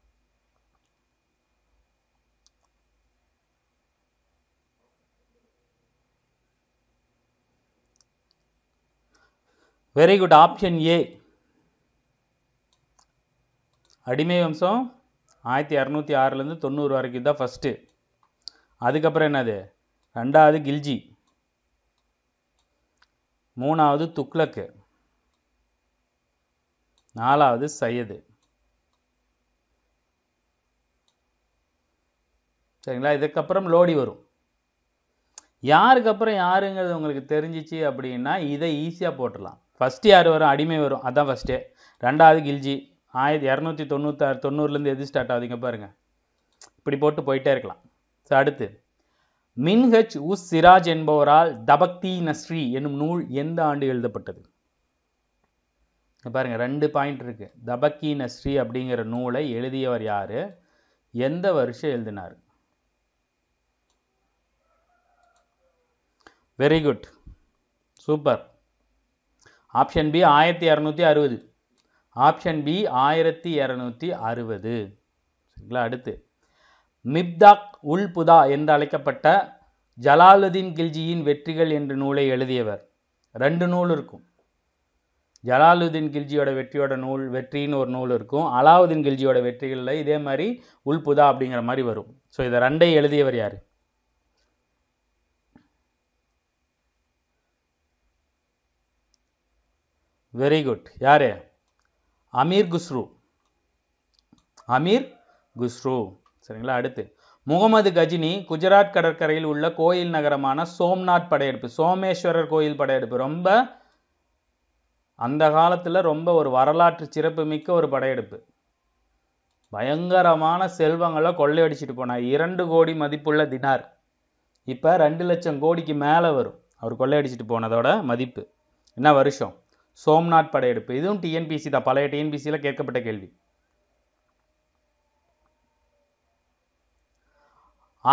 வெரி குட் ஆப்ஷன் ஏ அடிமை வம்சம் ஆயிரத்தி இரநூத்தி ஆறுலேருந்து தொண்ணூறு வரைக்கும் தான் ஃபஸ்ட்டு அதுக்கப்புறம் என்னது ரெண்டாவது கில்ஜி மூணாவது துக்ளக்கு நாலாவது சையது சரிங்களா இதுக்கப்புறம் லோடி வரும் யாருக்கப்புறம் யாருங்கிறது உங்களுக்கு தெரிஞ்சிச்சு அப்படின்னா இதை ஈஸியாக போட்டுடலாம் ஃபஸ்ட்டு யார் வரும் அடிமை வரும் அதான் ஃபஸ்ட்டு ரெண்டாவது கில்ஜி ஆயிரத்தி இரநூத்தி தொண்ணூத்தாறு தொண்ணூறுலேருந்து எது ஸ்டார்ட் ஆகுதுங்க பாருங்கள் இப்படி போட்டு போயிட்டே இருக்கலாம் ஸோ அடுத்து மின்ஹச் உஸ் சிராஜ் என்பவரால் தபக்தி நஸ்ரீ என்னும் நூல் எந்த ஆண்டு எழுதப்பட்டது பாருங்கள் ரெண்டு பாயிண்ட் இருக்குது தபக்கி நஸ்ரீ அப்படிங்கிற நூலை எழுதியவர் யார் எந்த வருஷம் எழுதினார் very good super option B ஆயிரத்தி இரநூத்தி அறுபது ஆப்ஷன் பி ஆயிரத்தி இரநூத்தி அறுபது சரிங்களா அடுத்து மிப்தாக் உல் புதா என்று அழைக்கப்பட்ட ஜலாலுதீன் கில்ஜியின் வெற்றிகள் என்ற நூலை எழுதியவர் ரெண்டு நூல் இருக்கும் ஜலாலுதீன் கில்ஜியோட வெற்றியோட நூல் வெற்றின்னு ஒரு நூல் இருக்கும் அலாவுதீன் கில்ஜியோட வெற்றிகளில் இதே மாதிரி உல்புதா அப்படிங்கிற மாதிரி வரும் ஸோ இதை ரெண்டை எழுதியவர் யார் வெரி குட் யார் அமீர் குஸ்ரு அமீர் குஸ்ரு சரிங்களா அடுத்து முகமது கஜினி குஜராத் கடற்கரையில் உள்ள கோயில் நகரமான சோம்நாத் படையெடுப்பு சோமேஸ்வரர் கோயில் படையெடுப்பு ரொம்ப அந்த காலத்தில் ரொம்ப ஒரு வரலாற்று சிறப்புமிக்க ஒரு படையெடுப்பு பயங்கரமான செல்வங்களை கொள்ளையடிச்சிட்டு போனார் இரண்டு கோடி மதிப்புள்ள தினார் இப்போ ரெண்டு லட்சம் கோடிக்கு மேலே வரும் அவர் கொள்ளையடிச்சிட்டு போனதோட மதிப்பு என்ன வருஷம் சோம்நாத் படையெடுப்பு இதுவும் டிஎன்பிசி தான் பழைய டிஎன்பிசியில் கேட்கப்பட்ட கேள்வி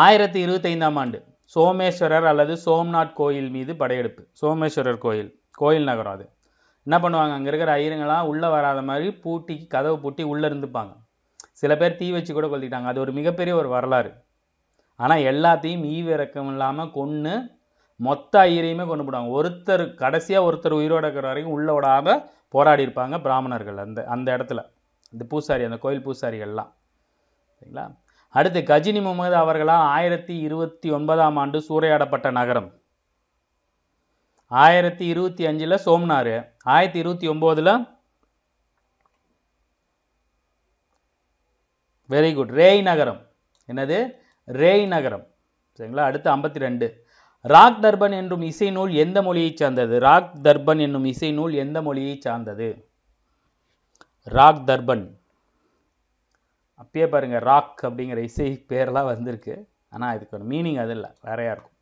ஆயிரத்தி இருபத்தைந்தாம் ஆண்டு சோமேஸ்வரர் அல்லது சோம்நாத் கோயில் மீது படையெடுப்பு சோமேஸ்வரர் கோயில் கோயில் நகரம் அது என்ன பண்ணுவாங்க அங்கே இருக்கிற ஐயருங்களாம் உள்ளே வராத மாதிரி பூட்டி கதவை பூட்டி உள்ளே இருந்துப்பாங்க சில பேர் தீ வச்சு கூட கொளுத்திட்டாங்க அது ஒரு மிகப்பெரிய ஒரு வரலாறு ஆனால் எல்லாத்தையும் ஈவிறக்கம் இல்லாமல் கொன்று மொத்த ஐயரையுமே கொண்டு போடுவாங்க ஒருத்தர் கடைசியாக ஒருத்தர் உயிரோட இருக்கிற வரைக்கும் உள்ளே விடாமல் போராடி இருப்பாங்க பிராமணர்கள் அந்த அந்த இடத்துல இந்த பூசாரி அந்த கோயில் பூசாரிகள்லாம் சரிங்களா அடுத்து கஜினி முகமது அவர்களால் ஆயிரத்தி இருபத்தி ஒன்பதாம் ஆண்டு சூறையாடப்பட்ட நகரம் ஆயிரத்தி இருபத்தி அஞ்சில் சோம்னார் ஆயிரத்தி இருபத்தி ஒம்போதில் வெரி குட் ரேய் நகரம் என்னது ரேய் நகரம் சரிங்களா அடுத்து ஐம்பத்தி ரெண்டு ராக் தர்பன் என்றும் இசை நூல் எந்த மொழியை சார்ந்தது ராக் தர்பன் என்னும் இசை நூல் எந்த மொழியை சார்ந்தது ராக் தர்பன் அப்பயே பாருங்கள் ராக் அப்படிங்கிற இசை பேரெல்லாம் வந்திருக்கு ஆனால் இதுக்கு ஒரு மீனிங் அது இல்லை வேறையா இருக்கும்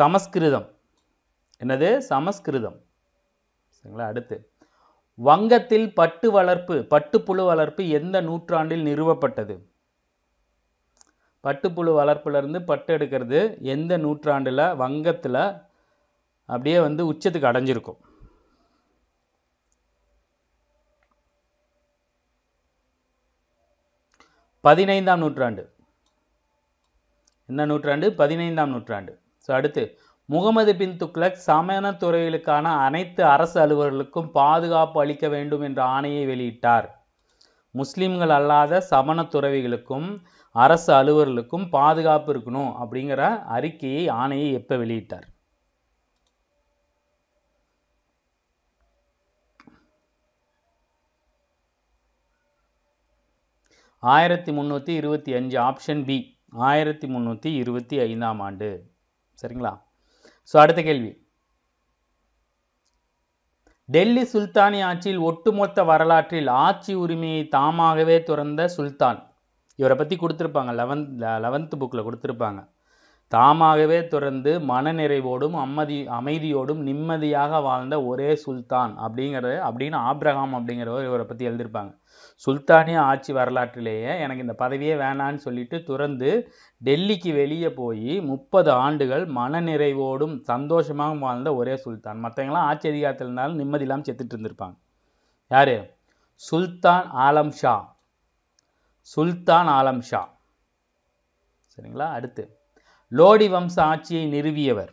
சமஸ்கிருதம் என்னது சமஸ்கிருதம் சரிங்களா அடுத்து வங்கத்தில் பட்டு வளர்ப்பு பட்டுப்புழு வளர்ப்பு எந்த நூற்றாண்டில் நிறுவப்பட்டது பட்டுப்புழு வளர்ப்புலேருந்து பட்டு எடுக்கிறது எந்த நூற்றாண்டில் வங்கத்தில் அப்படியே வந்து உச்சத்துக்கு அடைஞ்சிருக்கும் பதினைந்தாம் நூற்றாண்டு என்ன நூற்றாண்டு பதினைந்தாம் நூற்றாண்டு ஸோ அடுத்து முகமது பின் துக்லக் சமண துறைகளுக்கான அனைத்து அரசு அலுவலர்களுக்கும் பாதுகாப்பு அளிக்க வேண்டும் என்ற ஆணையை வெளியிட்டார் முஸ்லிம்கள் அல்லாத சமண துறவிகளுக்கும் அரசு அலுவலர்களுக்கும் பாதுகாப்பு இருக்கணும் அப்படிங்கிற அறிக்கையை ஆணையை எப்போ வெளியிட்டார் ஆயிரத்தி முந்நூற்றி இருபத்தி அஞ்சு ஆப்ஷன் பி ஆயிரத்தி முந்நூற்றி இருபத்தி ஐந்தாம் ஆண்டு சரிங்களா ஸோ அடுத்த கேள்வி டெல்லி சுல்தானி ஆட்சியில் ஒட்டுமொத்த வரலாற்றில் ஆட்சி உரிமையை தாமாகவே துறந்த சுல்தான் இவரை பற்றி கொடுத்துருப்பாங்க லெவன்த் லெவன்த்து புக்கில் கொடுத்துருப்பாங்க தாமாகவே துறந்து மனநிறைவோடும் அம்மதி அமைதியோடும் நிம்மதியாக வாழ்ந்த ஒரே சுல்தான் அப்படிங்கிறது அப்படின்னு ஆப்ரஹாம் அப்படிங்கிறவர் இவரை பற்றி எழுதியிருப்பாங்க சுல்தானிய ஆட்சி வரலாற்றிலேயே எனக்கு இந்த பதவியே வேணான்னு சொல்லிட்டு துறந்து டெல்லிக்கு வெளியே போய் முப்பது ஆண்டுகள் மனநிறைவோடும் சந்தோஷமாக வாழ்ந்த ஒரே சுல்தான் மற்றவங்களாம் ஆட்சி அதிகாரத்தில் இருந்தாலும் நிம்மதி இல்லாமல் செத்துட்டு இருந்திருப்பாங்க யார் சுல்தான் ஆலம் ஷா சுல்தான் ஆலம் ஷா சரிங்களா அடுத்து லோடி வம்ச ஆட்சியை நிறுவியவர்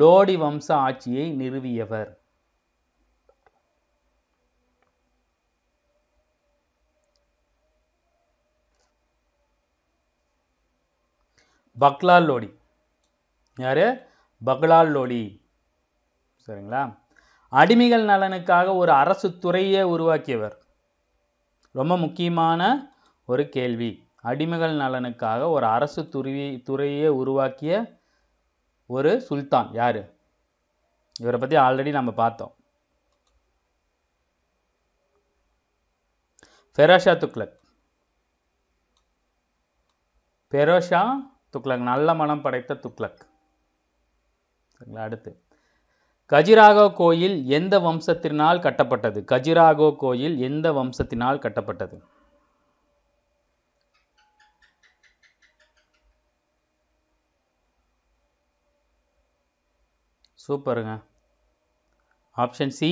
லோடி வம்ச ஆட்சியை நிறுவியவர் பக்லால் லோடி யாரு பக்லால் லோடி சரிங்களா அடிமைகள் நலனுக்காக ஒரு அரசு துறையே உருவாக்கியவர் ரொம்ப முக்கியமான ஒரு கேள்வி அடிமைகள் நலனுக்காக ஒரு அரசு துறவி துறையை உருவாக்கிய ஒரு சுல்தான் யார் இவரை பற்றி ஆல்ரெடி நம்ம பார்த்தோம் ஃபெரோஷா துக்லக் ஃபெரோஷா துக்லக் நல்ல மனம் படைத்த துக்லக் சரிங்களா அடுத்து கஜிராகோ கோயில் எந்த வம்சத்தினால் கட்டப்பட்டது கஜிராகோ கோயில் எந்த வம்சத்தினால் கட்டப்பட்டது சூப்பருங்க ஆப்ஷன் சி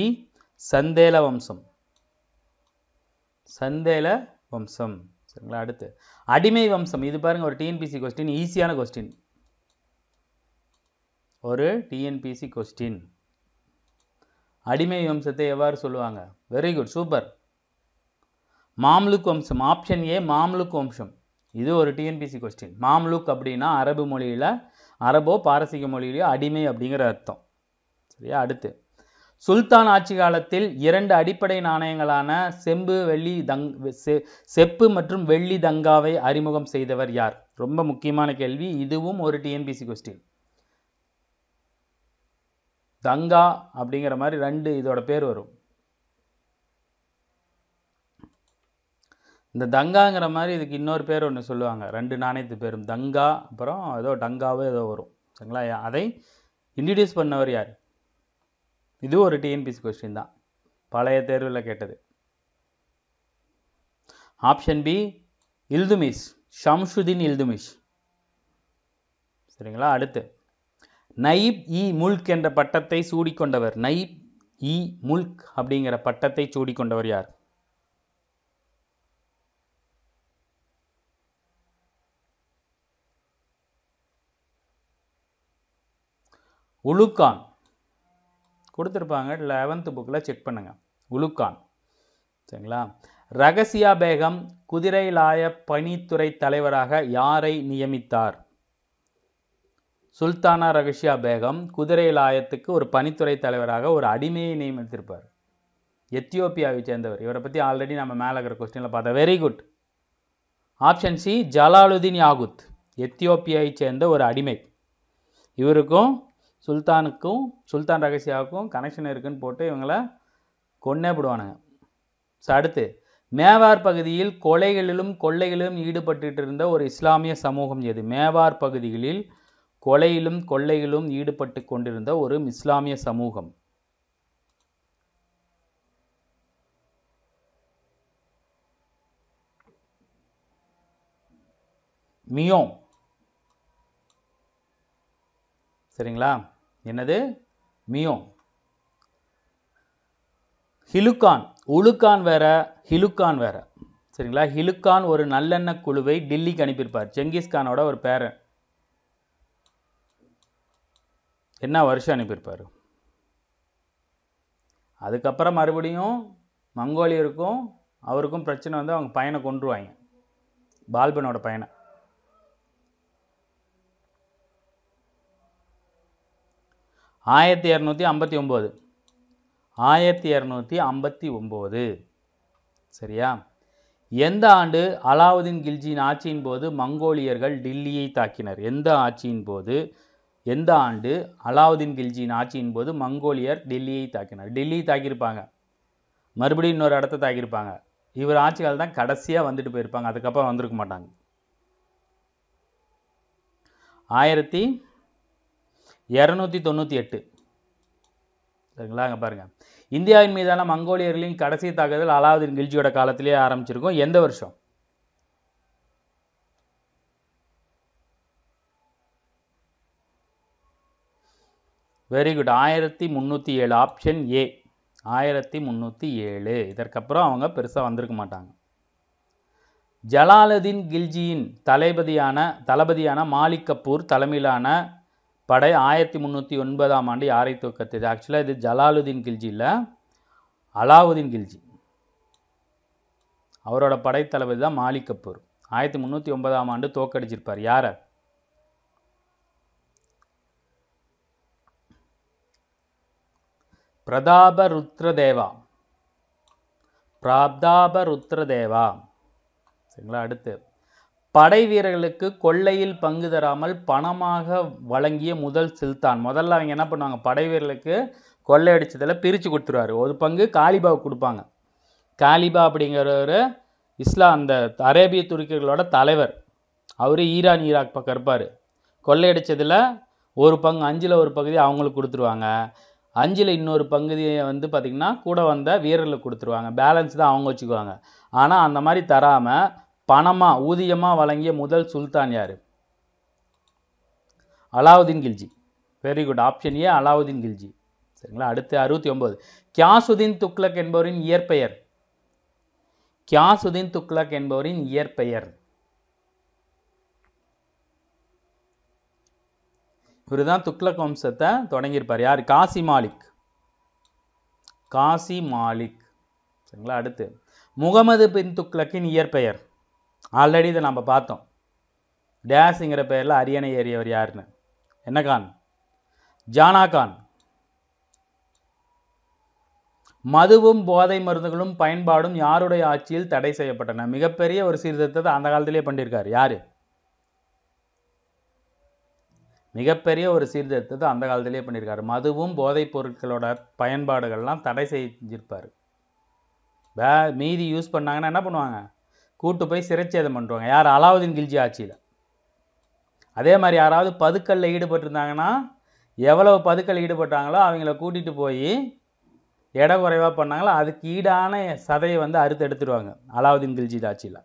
சந்தேல வம்சம் சந்தேல வம்சம் சரிங்களா அடுத்து அடிமை வம்சம் இது பாருங்க ஒரு டிஎன்பிசி கொஸ்டின் ஈஸியான கொஸ்டின் ஒரு டிஎன்பிசி கொஸ்டின் அடிமை வம்சத்தை எவ்வாறு சொல்லுவாங்க வெரி குட் சூப்பர் மாம்லுக் வம்சம் ஆப்ஷன் ஏ மாம்லுக் வம்சம் இது ஒரு டிஎன்பிசி கொஸ்டின் மாம்லுக் அப்படின்னா அரபு மொழியில் அரபோ பாரசீக மொழியிலையோ அடிமை அப்படிங்கிற அர்த்தம் சரியா அடுத்து சுல்தான் ஆட்சி காலத்தில் இரண்டு அடிப்படை நாணயங்களான செம்பு வெள்ளி தங் செப்பு மற்றும் வெள்ளி தங்காவை அறிமுகம் செய்தவர் யார் ரொம்ப முக்கியமான கேள்வி இதுவும் ஒரு டிஎன்பிசி கொஸ்டின் தங்கா அப்படிங்கிற மாதிரி ரெண்டு இதோட பேர் வரும் இந்த தங்காங்கிற மாதிரி இதுக்கு இன்னொரு பேர் ஒன்று சொல்லுவாங்க ரெண்டு நாணயத்து பேரும் தங்கா அப்புறம் ஏதோ டங்காவோ ஏதோ வரும் சரிங்களா அதை இன்ட்ரடியூஸ் பண்ணவர் யார் இது ஒரு டிஎன்பிசி கொஸ்டின் தான் பழைய தேர்வில் கேட்டது ஆப்ஷன் பி இல்துமிஷ் ஷம்சுதீன் இல்துமிஷ் சரிங்களா அடுத்து நயீப் இ முல்க் என்ற பட்டத்தை சூடிக்கொண்டவர் நைப் இ முல்க் அப்படிங்கிற பட்டத்தை சூடிக்கொண்டவர் யார் உலுக்கான் கொடுத்துருப்பாங்க லெவன்த்து புக்கில் செக் பண்ணுங்க உலுக்கான் சரிங்களா ரகசியா பேகம் குதிரை லாய பணித்துறை தலைவராக யாரை நியமித்தார் சுல்தானா ரகஷியா பேகம் குதிரையில் ஆயத்துக்கு ஒரு பணித்துறை தலைவராக ஒரு அடிமையை நியமித்திருப்பார் எத்தியோப்பியாவை சேர்ந்தவர் இவரை பற்றி ஆல்ரெடி நம்ம மேலே இருக்கிற கொஸ்டினில் பார்த்தோம் very good option C Jalaluddin Yaqut எத்தியோப்பியாவை சேர்ந்த ஒரு அடிமை இவருக்கும் சுல்தானுக்கும் சுல்தான் ரகசியாவுக்கும் கனெக்ஷன் இருக்குன்னு போட்டு இவங்களை கொன்னே போடுவானுங்க ஸோ அடுத்து மேவார் பகுதியில் கொலைகளிலும் கொள்ளைகளிலும் ஈடுபட்டு இருந்த ஒரு இஸ்லாமிய சமூகம் எது மேவார் பகுதிகளில் கொலையிலும் கொள்ளையிலும் ஈடுபட்டு கொண்டிருந்த ஒரு இஸ்லாமிய சமூகம் மியோ சரிங்களா என்னது மியோ ஹிலுக்கான் உலுக்கான் வேற ஹிலுக்கான் வேற சரிங்களா ஹிலுக்கான் ஒரு நல்லெண்ண குழுவை டெல்லிக்கு அனுப்பியிருப்பார் செங்கிஸ்கானோட ஒரு பேரன் என்ன வருஷம் அனுப்பியிருப்பார் அதுக்கப்புறம் மறுபடியும் மங்கோலியருக்கும் அவருக்கும் பிரச்சனை வந்து அவங்க பையனை கொண்டுருவாங்க பால்பனோட பையனை ஆயிரத்தி இரநூத்தி ஐம்பத்தி ஒம்பது ஆயிரத்தி இரநூத்தி ஐம்பத்தி ஒம்பது சரியா எந்த ஆண்டு அலாவுதீன் கில்ஜியின் ஆட்சியின் போது மங்கோலியர்கள் டில்லியை தாக்கினர் எந்த ஆட்சியின் போது எந்த ஆண்டு அலாவுதீன் கில்ஜியின் ஆட்சியின் போது மங்கோலியர் டெல்லியை தாக்கினார் டெல்லியை தாக்கியிருப்பாங்க மறுபடியும் இன்னொரு இடத்த தாக்கியிருப்பாங்க இவர் ஆட்சிகள் தான் கடைசியாக வந்துட்டு போயிருப்பாங்க அதுக்கப்புறம் வந்திருக்க மாட்டாங்க ஆயிரத்தி இரநூத்தி தொண்ணூற்றி எட்டு சரிங்களா அங்கே பாருங்கள் இந்தியாவின் மீதான மங்கோலியர்களின் கடைசி தாக்குதல் அலாவுதீன் கில்ஜியோட காலத்திலேயே ஆரம்பிச்சிருக்கும் எந்த வருஷம் வெரி குட் ஆயிரத்தி முந்நூற்றி ஏழு ஆப்ஷன் ஏ ஆயிரத்தி முந்நூற்றி ஏழு இதற்கப்புறம் அவங்க பெருசாக வந்திருக்க மாட்டாங்க ஜலாலுதீன் கில்ஜியின் தளபதியான தளபதியான மாலிக் கபூர் தலைமையிலான படை ஆயிரத்தி முந்நூற்றி ஒன்பதாம் ஆண்டு யாரை தூக்கத்தது ஆக்சுவலாக இது ஜலாலுதீன் கில்ஜி இல்லை அலாவுதீன் கில்ஜி அவரோட படைத்தளபதி தான் மாலிக் கபூர் ஆயிரத்தி முந்நூற்றி ஒன்பதாம் ஆண்டு தோக்கடிச்சிருப்பார் யாரை பிரதாபருத்ரதேவா பிராப்தாபருத்ரதேவா சரிங்களா அடுத்து படை வீரர்களுக்கு கொள்ளையில் பங்கு தராமல் பணமாக வழங்கிய முதல் சுல்தான் முதல்ல அவங்க என்ன பண்ணுவாங்க படை வீரர்களுக்கு கொள்ளையடிச்சதில் பிரித்து கொடுத்துருவார் ஒரு பங்கு காலிபாவுக்கு கொடுப்பாங்க காலிபா அப்படிங்கிறவர் இஸ்லா அந்த அரேபிய துருக்கிகளோட தலைவர் அவர் ஈரான் ஈராக் பக்கம் இருப்பார் கொள்ளையடித்ததில் ஒரு பங்கு அஞ்சில் ஒரு பகுதி அவங்களுக்கு கொடுத்துருவாங்க அஞ்சில் இன்னொரு பங்குதியை வந்து பார்த்திங்கன்னா கூட வந்த வீரர்களுக்கு கொடுத்துருவாங்க பேலன்ஸ் தான் அவங்க வச்சுக்குவாங்க ஆனால் அந்த மாதிரி தராமல் பணமாக ஊதியமாக வழங்கிய முதல் சுல்தான் யார் Alauddin Khilji very good option A Alauddin Khilji சரிங்களா அடுத்து அறுபத்தி ஒம்பது கியாசுதீன் துக்ளக் என்பவரின் இயற்பெயர் கியாசுதீன் துக்ளக் என்பவரின் இயற்பெயர் இவர் தான் துக்ளக் வம்சத்தை தொடங்கியிருப்பார் யார் காசி மாலிக் காசி மாலிக் சரிங்களா அடுத்து முகமது பின் துக்ளக்கின் இயற்பெயர் ஆல்ரெடி இதை நம்ம பார்த்தோம் டேஸுங்கிற பெயரில் அரியணை ஏறியவர் யாருன்னு என்ன கான் ஜானா கான் மதுவும் போதை மருந்துகளும் பயன்பாடும் யாருடைய ஆட்சியில் தடை செய்யப்பட்டன மிகப்பெரிய ஒரு சீர்திருத்தத்தை அந்த காலத்திலேயே பண்ணியிருக்கார் யார் மிகப்பெரிய ஒரு சீர்திருத்தத்தை அந்த காலத்திலே பண்ணியிருக்காரு மதுவும் போதைப் பொருட்களோட பயன்பாடுகள்லாம் தடை செஞ்சிருப்பார் வே மீதி யூஸ் பண்ணாங்கன்னா என்ன பண்ணுவாங்க கூட்டு போய் சிறைச்சேதம் பண்ணுவாங்க யார் அலாவுதீன் கில்ஜி ஆட்சியில் அதே மாதிரி யாராவது பதுக்கல்ல ஈடுபட்டிருந்தாங்கன்னா எவ்வளவு பதுக்கல் ஈடுபட்டாங்களோ அவங்கள கூட்டிகிட்டு போய் இட குறைவாக பண்ணாங்களோ அதுக்கு ஈடான சதையை வந்து அறுத்து எடுத்துடுவாங்க அலாவுதீன் கில்ஜி ஆட்சியில்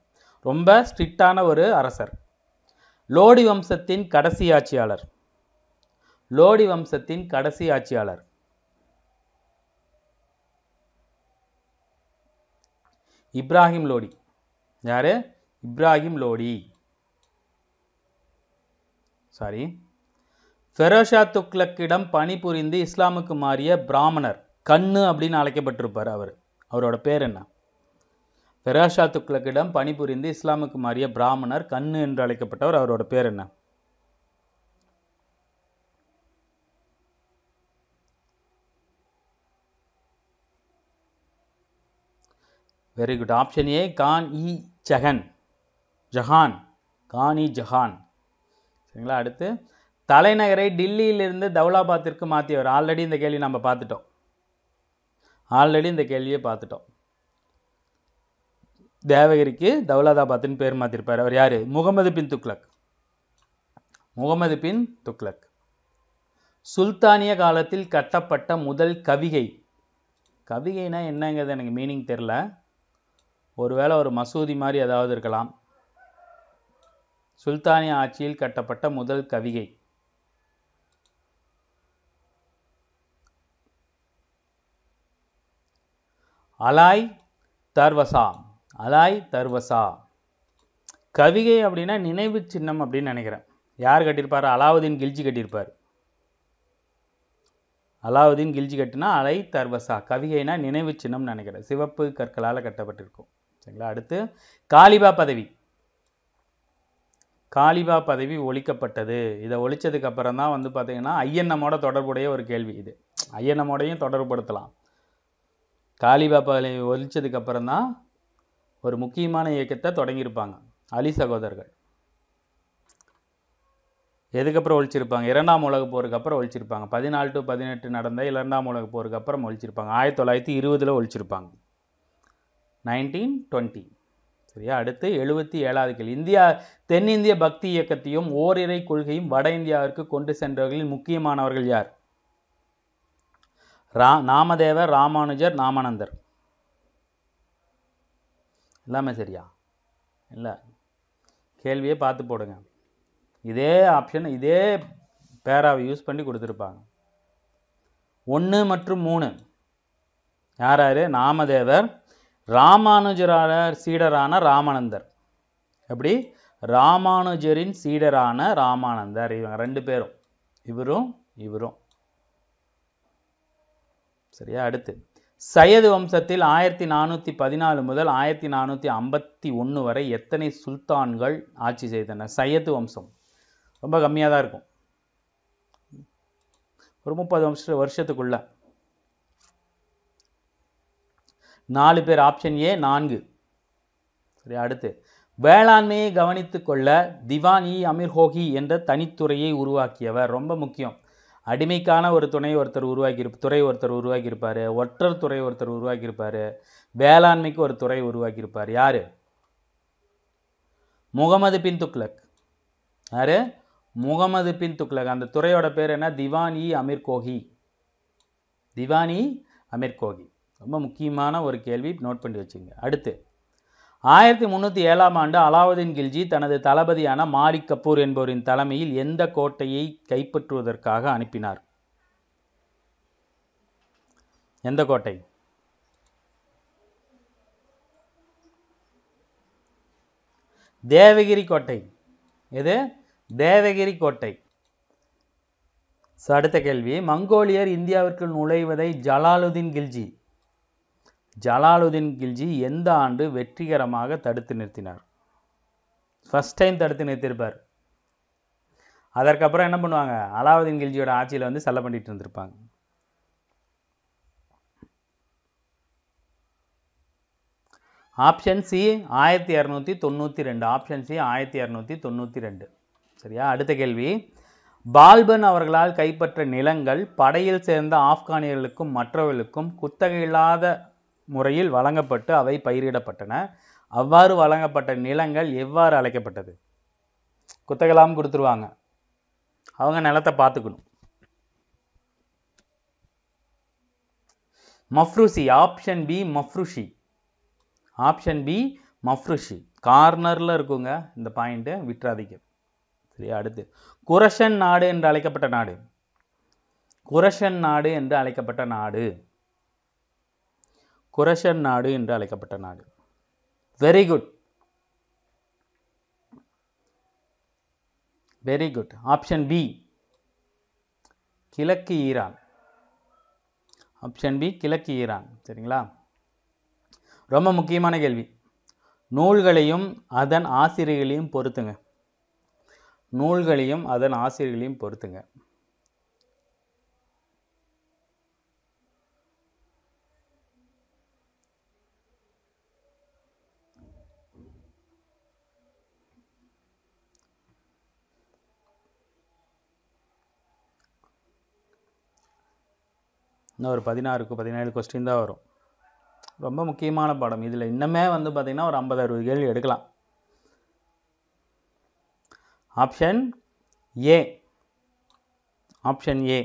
ரொம்ப ஸ்ட்ரிக்டான ஒரு அரசர் லோடி வம்சத்தின் கடைசி ஆட்சியாளர் லோடி வம்சத்தின் கடைசி ஆட்சியாளர் இப்ராஹிம் லோடி யாரு இப்ராஹிம் லோடி சாரி ஃபெரோஷா துக்லக்கிடம் பணிபுரிந்து இஸ்லாமுக்கு மாறிய பிராமணர் கண்ணு அப்படின்னு அழைக்கப்பட்டிருப்பார் அவர் அவரோட பேர் என்ன ஃபெரோஷா துக்லக்கிடம் பணிபுரிந்து இஸ்லாமுக்கு மாறிய பிராமணர் கண்ணு என்று அழைக்கப்பட்டவர் அவரோட பேர் என்ன very good option A Khan i Jahan Jahan Khan i Jahan சரிங்களா அடுத்து தலைநகரை டில்லியிலிருந்து தௌலாபாத்திற்கு மாற்றியவர் ஆல்ரெடி இந்த கேள்வி நம்ம பார்த்துட்டோம் ஆல்ரெடி இந்த கேள்வியை பார்த்துட்டோம் தேவகிரிக்கு தௌலாதாபாத்னு பேர் மாற்றிருப்பார் அவர் யார் முகமது பின் துக்லக் முகமது பின் துக்லக் சுல்தானிய காலத்தில் கட்டப்பட்ட முதல் கவிகை கவிகைனா என்னங்கிறது எனக்கு மீனிங் தெரில ஒருவேளை ஒரு மசூதி மாதிரி ஏதாவது இருக்கலாம் சுல்தானிய ஆட்சியில் கட்டப்பட்ட முதல் கவிகை அலாய் தர்வசா அலாய் தர்வசா கவிகை அப்படின்னா நினைவு சின்னம் அப்படின்னு நினைக்கிறேன் யார் கட்டியிருப்பார் அலாவுதீன் கில்ஜி கட்டியிருப்பார் அலாவுதீன் கில்ஜி கட்டினா அலை தர்வசா கவிகைனா நினைவு சின்னம்னு நினைக்கிறேன் சிவப்பு கற்களால் கட்டப்பட்டிருக்கும் சரிங்களா அடுத்து காலிபா பதவி காலிபா பதவி ஒழிக்கப்பட்டது இதை ஒழிச்சதுக்கு அப்புறம் தான் வந்து பார்த்திங்கன்னா ஐஎன்எம்மோட தொடர்புடைய ஒரு கேள்வி இது ஐஎன்எம்மோடையும் தொடர்புபடுத்தலாம் காலிபா பதவி ஒழித்ததுக்கு அப்புறம் தான் ஒரு முக்கியமான இயக்கத்தை தொடங்கியிருப்பாங்க அலி சகோதரர்கள் எதுக்கப்புறம் ஒழிச்சிருப்பாங்க இரண்டாம் உலக போருக்கு அப்புறம் ஒழிச்சிருப்பாங்க பதினாலு டு பதினெட்டு நடந்த இரண்டாம் உலக போருக்கு அப்புறம் ஒழிச்சிருப்பாங்க ஆயிரத்தி தொள்ளாயிரத்தி இருபதில் ஒழிச்சிருப்பாங்க நைன்டீன் டுவெண்ட்டி சரியா அடுத்து எழுபத்தி ஏழாவது கேள்வி இந்தியா தென்னிந்திய பக்தி இயக்கத்தையும் ஓரிரை கொள்கையும் வட இந்தியாவிற்கு கொண்டு சென்றவர்களில் முக்கியமானவர்கள் யார் ரா நாமதேவ ராமானுஜர் ராமானந்தர் எல்லாமே சரியா இல்லை கேள்வியே பார்த்து போடுங்க இதே ஆப்ஷன் இதே பேராவை யூஸ் பண்ணி கொடுத்துருப்பாங்க ஒன்று மற்றும் மூணு யார் யார் நாமதேவர் ராமானுஜரான சீடரான ராமானந்தர் எப்படி ராமானுஜரின் சீடரான ராமானந்தர் இவங்க ரெண்டு பேரும் இவரும் இவரும் சரியா அடுத்து சையது வம்சத்தில் ஆயிரத்தி நானூற்றி பதினாலு முதல் ஆயிரத்தி நானூற்றி ஐம்பத்தி ஒன்று வரை எத்தனை சுல்தான்கள் ஆட்சி செய்தன சையது வம்சம் ரொம்ப கம்மியாக தான் இருக்கும் ஒரு முப்பது வருஷ வருஷத்துக்குள்ளே நாலு பேர் ஆப்ஷன் ஏ நான்கு சரி அடுத்து வேளாண்மையை கவனித்து கொள்ள திவான் இ அமீர் ஹோகி என்ற தனித்துறையை உருவாக்கியவர் ரொம்ப முக்கியம் அடிமைக்கான ஒரு துணை ஒருத்தர் உருவாக்கியிருப் துறை ஒருத்தர் உருவாக்கியிருப்பார் ஒற்றர் துறை ஒருத்தர் உருவாக்கியிருப்பார் வேளாண்மைக்கு ஒரு துறை உருவாக்கியிருப்பார் யார் முகமது பின் துக்லக் யார் முகமது பின் துக்லக் அந்த துறையோட பேர் என்ன இ அமீர் கோஹி இ அமீர் கோஹி ரொம்ப முக்கியமான ஒரு கேள்வி நோட் பண்ணி வச்சுங்க அடுத்து ஆயிரத்தி முந்நூற்றி ஏழாம் ஆண்டு அலாவுதீன் கில்ஜி தனது தளபதியான மாரிக் கபூர் என்பவரின் தலைமையில் எந்த கோட்டையை கைப்பற்றுவதற்காக அனுப்பினார் எந்த கோட்டை தேவகிரி கோட்டை எது தேவகிரி கோட்டை ஸோ அடுத்த கேள்வி மங்கோலியர் இந்தியாவிற்குள் நுழைவதை ஜலாலுதீன் கில்ஜி ஜலாலுதீன் கில்ஜி எந்த ஆண்டு வெற்றிகரமாக தடுத்து நிறுத்தினார் ஃபஸ்ட் டைம் தடுத்து நிறுத்தியிருப்பார் அதற்கப்புறம் என்ன பண்ணுவாங்க அலாவுதீன் கில்ஜியோட ஆட்சியில் வந்து செல்ல பண்ணிட்டு இருந்திருப்பாங்க ஆப்ஷன் சி ஆயிரத்தி இரநூத்தி தொண்ணூற்றி ரெண்டு ஆப்ஷன் சி ஆயிரத்தி இரநூத்தி தொண்ணூற்றி ரெண்டு சரியா அடுத்த கேள்வி பால்பன் அவர்களால் கைப்பற்ற நிலங்கள் படையில் சேர்ந்த ஆப்கானியர்களுக்கும் மற்றவர்களுக்கும் குத்தகையில்லாத முறையில் வழங்கப்பட்டு அவை பயிரிடப்பட்டன அவ்வாறு வழங்கப்பட்ட நிலங்கள் எவ்வாறு அழைக்கப்பட்டது குத்தகலாம் கொடுத்துருவாங்க அவங்க நிலத்தை பார்த்துக்கணும் மஃப்ருஷி ஆப்ஷன் பி மஃப்ருஷி ஆப்ஷன் பி மஃப்ருஷி கார்னரில் இருக்குங்க இந்த பாயிண்ட்டு விற்றாதிக்க சரியா அடுத்து குரஷன் நாடு என்று அழைக்கப்பட்ட நாடு குரஷன் நாடு என்று அழைக்கப்பட்ட நாடு குரஷன் நாடு என்று அழைக்கப்பட்ட நாடு very good very good option B கிழக்கு ஈரான் ஆப்ஷன் பி கிழக்கு ஈரான் சரிங்களா ரொம்ப முக்கியமான கேள்வி நூல்களையும் அதன் ஆசிரியர்களையும் பொறுத்துங்க நூல்களையும் அதன் ஆசிரியர்களையும் பொறுத்துங்க இன்னும் ஒரு பதினாறுக்கு பதினேழு கொஸ்டின் தான் வரும் ரொம்ப முக்கியமான பாடம் இதில் இன்னுமே வந்து பார்த்திங்கன்னா ஒரு ஐம்பது அறுபது கேள்வி எடுக்கலாம் option A option A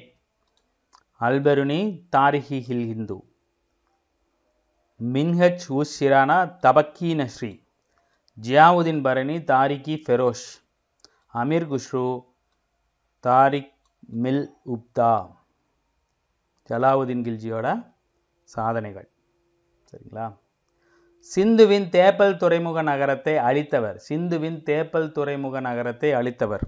Alberuni Tarikh ul Hind Minhaj us Siraj Tabaqat Nasiri Ziauddin Barani Tarikh Firoz Amir Khusrau Tarikh மில் உப்தா ஜலாவுதீன் கில்ஜியோட சாதனைகள் சரிங்களா சிந்துவின் தேப்பல் துறைமுக நகரத்தை அழித்தவர் சிந்துவின் தேப்பல் துறைமுக நகரத்தை அழித்தவர்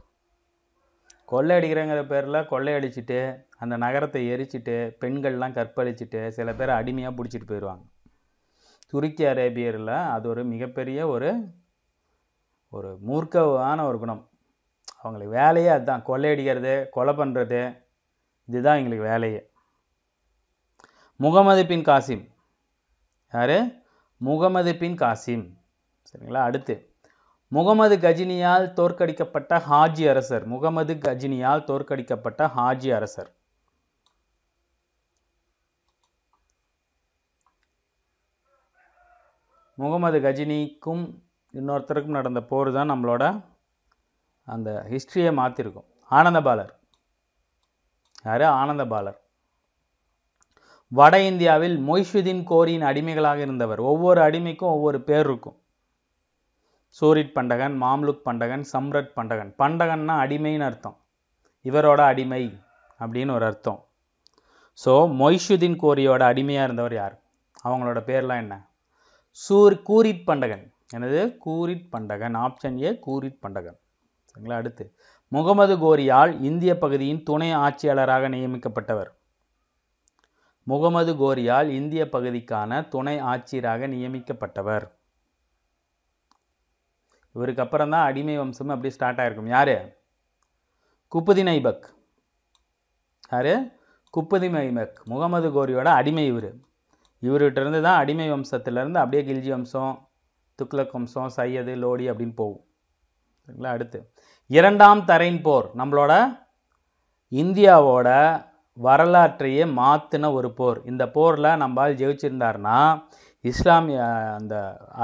கொள்ளையடிக்கிறங்கிற பேரில் கொள்ளையடிச்சுட்டு அந்த நகரத்தை எரிச்சிட்டு பெண்கள்லாம் கற்பழிச்சிட்டு சில பேர் அடிமையாக பிடிச்சிட்டு போயிடுவாங்க துருக்கி அரேபியரில் அது ஒரு மிகப்பெரிய ஒரு ஒரு மூர்க்கமான ஒரு குணம் அவங்களுக்கு வேலையே அதுதான் கொள்ளையடிக்கிறது கொலை பண்ணுறது இதுதான் எங்களுக்கு வேலையே முகமது பின் காசிம் யார் முகமது பின் காசிம் சரிங்களா அடுத்து முகமது கஜினியால் தோற்கடிக்கப்பட்ட ஹாஜி அரசர் முகமது கஜினியால் தோற்கடிக்கப்பட்ட ஹாஜி அரசர் முகமது கஜினிக்கும் இன்னொருத்தருக்கும் நடந்த போர் தான் நம்மளோட அந்த ஹிஸ்ட்ரியை மாற்றிருக்கும் ஆனந்தபாலர் யார் ஆனந்தபாலர் வட இந்தியாவில் மொய்ஷுதீன் கோரியின் அடிமைகளாக இருந்தவர் ஒவ்வொரு அடிமைக்கும் ஒவ்வொரு பேர் இருக்கும் சூரிட் பண்டகன் மாம்லுக் பண்டகன் சம்ரட் பண்டகன் பண்டகன்னா அடிமைன்னு அர்த்தம் இவரோட அடிமை அப்படின்னு ஒரு அர்த்தம் ஸோ மொய்ஷுதீன் கோரியோட அடிமையாக இருந்தவர் யார் அவங்களோட பேர்லாம் என்ன சூர் கூரிட் பண்டகன் எனது கூரிட் பண்டகன் ஆப்ஷன் ஏ கூரிட் பண்டகன் சரிங்களா அடுத்து முகமது கோரியால் இந்திய பகுதியின் துணை ஆட்சியாளராக நியமிக்கப்பட்டவர் முகமது கோரியால் இந்திய பகுதிக்கான துணை ஆட்சியராக நியமிக்கப்பட்டவர் இவருக்கு அப்புறம் தான் அடிமை வம்சம் அப்படி ஸ்டார்ட் ஆயிருக்கும் யார் குப்புதினைபக் யார் குப்புதிமைபக் முகமது கோரியோட அடிமை இவர் இருந்து தான் அடிமை வம்சத்துலேருந்து அப்படியே கில்ஜி வம்சம் துக்ளக் வம்சம் சையது லோடி அப்படின்னு போகும் சரிங்களா அடுத்து இரண்டாம் தரையின் போர் நம்மளோட இந்தியாவோட வரலாற்றையே மாற்றின ஒரு போர் இந்த போரில் நம்ம ஜெயிச்சிருந்தார்னா இஸ்லாமிய அந்த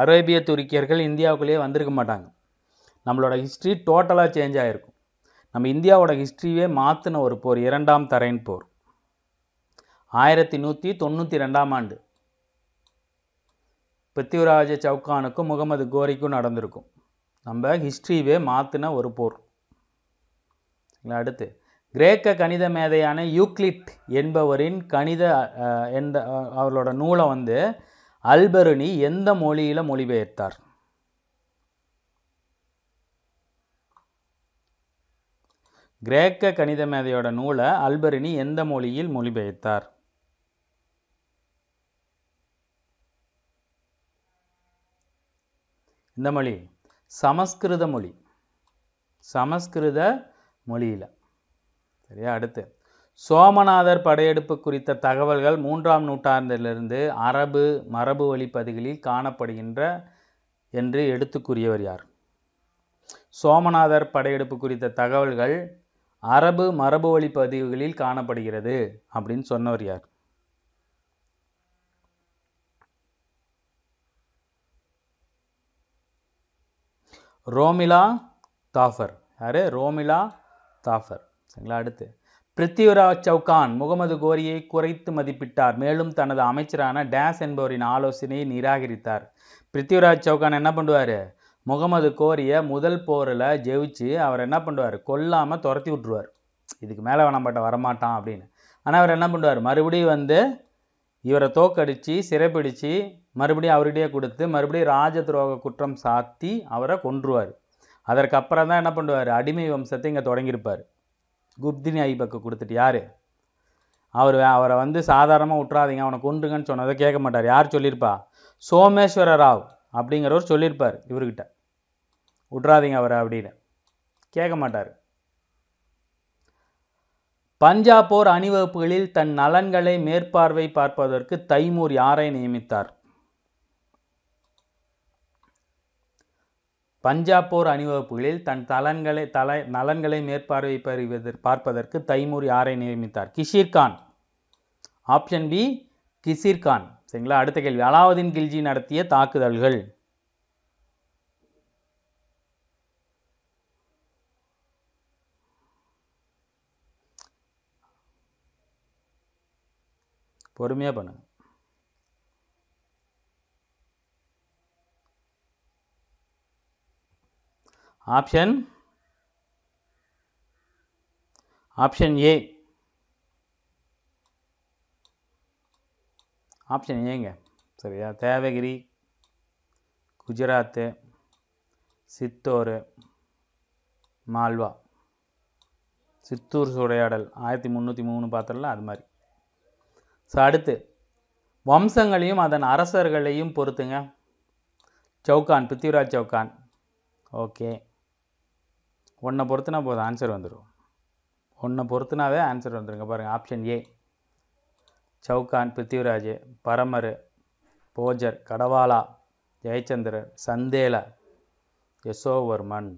அரேபிய துருக்கியர்கள் இந்தியாவுக்குள்ளேயே வந்திருக்க மாட்டாங்க நம்மளோட ஹிஸ்ட்ரி டோட்டலாக சேஞ்ச் ஆகிருக்கும் நம்ம இந்தியாவோட ஹிஸ்ட்ரியே மாற்றின ஒரு போர் இரண்டாம் தரையின் போர் ஆயிரத்தி நூற்றி தொண்ணூற்றி ரெண்டாம் ஆண்டு பிருத்திவிராஜ சவுகானுக்கும் முகமது கோரிக்கும் நடந்திருக்கும் நம்ம ஹிஸ்ட்ரியே மாற்றின ஒரு போர் அடுத்து கிரேக்க கணித மேதையான யூக்ளிட் என்பவரின் கணித எந்த அவர்களோட நூலை வந்து அல்பருனி எந்த மொழியில் மொழிபெயர்த்தார் கிரேக்க கணித மேதையோட நூலை அல்பரினி எந்த மொழியில் மொழிபெயர்த்தார் இந்த மொழி சமஸ்கிருத மொழி சமஸ்கிருத மொழியில் சரியா அடுத்து சோமநாதர் படையெடுப்பு குறித்த தகவல்கள் மூன்றாம் நூற்றாண்டிலிருந்து அரபு மரபு வழிப்பதிகளில் காணப்படுகின்ற என்று எடுத்துக்கூறியவர் யார் சோமநாதர் படையெடுப்பு குறித்த தகவல்கள் அரபு மரபு வழிப்பதிவுகளில் பதிவுகளில் காணப்படுகிறது அப்படின்னு சொன்னவர் யார் ரோமிலா தாஃபர் யாரு ரோமிலா தாஃபர் சரிங்களா அடுத்து பிருத்திவிராஜ் சவுகான் முகமது கோரியை குறைத்து மதிப்பிட்டார் மேலும் தனது அமைச்சரான டேஸ் என்பவரின் ஆலோசனையை நிராகரித்தார் பிருத்திவிராஜ் சவுகான் என்ன பண்ணுவார் முகமது கோரியை முதல் போரில் ஜெயிச்சு அவர் என்ன பண்ணுவார் கொல்லாமல் துரத்தி விட்டுருவார் இதுக்கு மேலே பட்ட வரமாட்டான் அப்படின்னு ஆனால் அவர் என்ன பண்ணுவார் மறுபடியும் வந்து இவரை தோக்கடித்து சிறைப்பிடித்து மறுபடியும் அவர்கிட்டயே கொடுத்து மறுபடியும் ராஜ துரோக குற்றம் சாத்தி அவரை கொன்றுவார் அதற்கப்புறம் தான் என்ன பண்ணுவார் அடிமை வம்சத்தை இங்கே தொடங்கியிருப்பார் குப்தினி ஐபக்கு கொடுத்துட்டு யார் அவர் அவரை வந்து சாதாரணமாக விட்றாதீங்க அவனை கொண்டுங்கன்னு சொன்னதை கேட்க மாட்டார் யார் சொல்லியிருப்பா சோமேஸ்வர ராவ் அப்படிங்கிறவர் சொல்லியிருப்பார் இவர்கிட்ட விட்றாதீங்க அவரை அப்படின்னு கேட்க மாட்டார் பஞ்சாப் போர் அணிவகுப்புகளில் தன் நலன்களை மேற்பார்வை பார்ப்பதற்கு தைமூர் யாரை நியமித்தார் பஞ்சாப் போர் அணிவகுப்புகளில் தன் தலன்களை தல நலன்களை மேற்பார்வை பெறுவதற்கு பார்ப்பதற்கு தைமூர் யாரை நியமித்தார் கிஷீர்கான் ஆப்ஷன் பி கிஷீர்கான் சரிங்களா அடுத்த கேள்வி அலாவுதீன் கில்ஜி நடத்திய தாக்குதல்கள் பொறுமையாக பண்ணுங்கள் ஆப்ஷன் ஆப்ஷன் ஏ ஆப்ஷன் ஏங்க சரியா தேவகிரி குஜராத்து சித்தோர் மால்வா சித்தூர் சூடையாடல் ஆயிரத்தி முந்நூற்றி மூணு பார்த்தல அது மாதிரி ஸோ அடுத்து வம்சங்களையும் அதன் அரசர்களையும் பொறுத்துங்க சௌகான் பிருத்திவிராஜ் சௌகான் ஓகே ஒன்றை பொறுத்துனா போதும் ஆன்சர் வந்துடும் ஒன்றை பொறுத்துனாவே ஆன்சர் வந்துடுங்க பாருங்கள் ஆப்ஷன் ஏ சவுகான் பிருத்திவிராஜ் பரமர் போஜர் கடவாலா ஜெயச்சந்திரன் சந்தேல யசோவர்மன்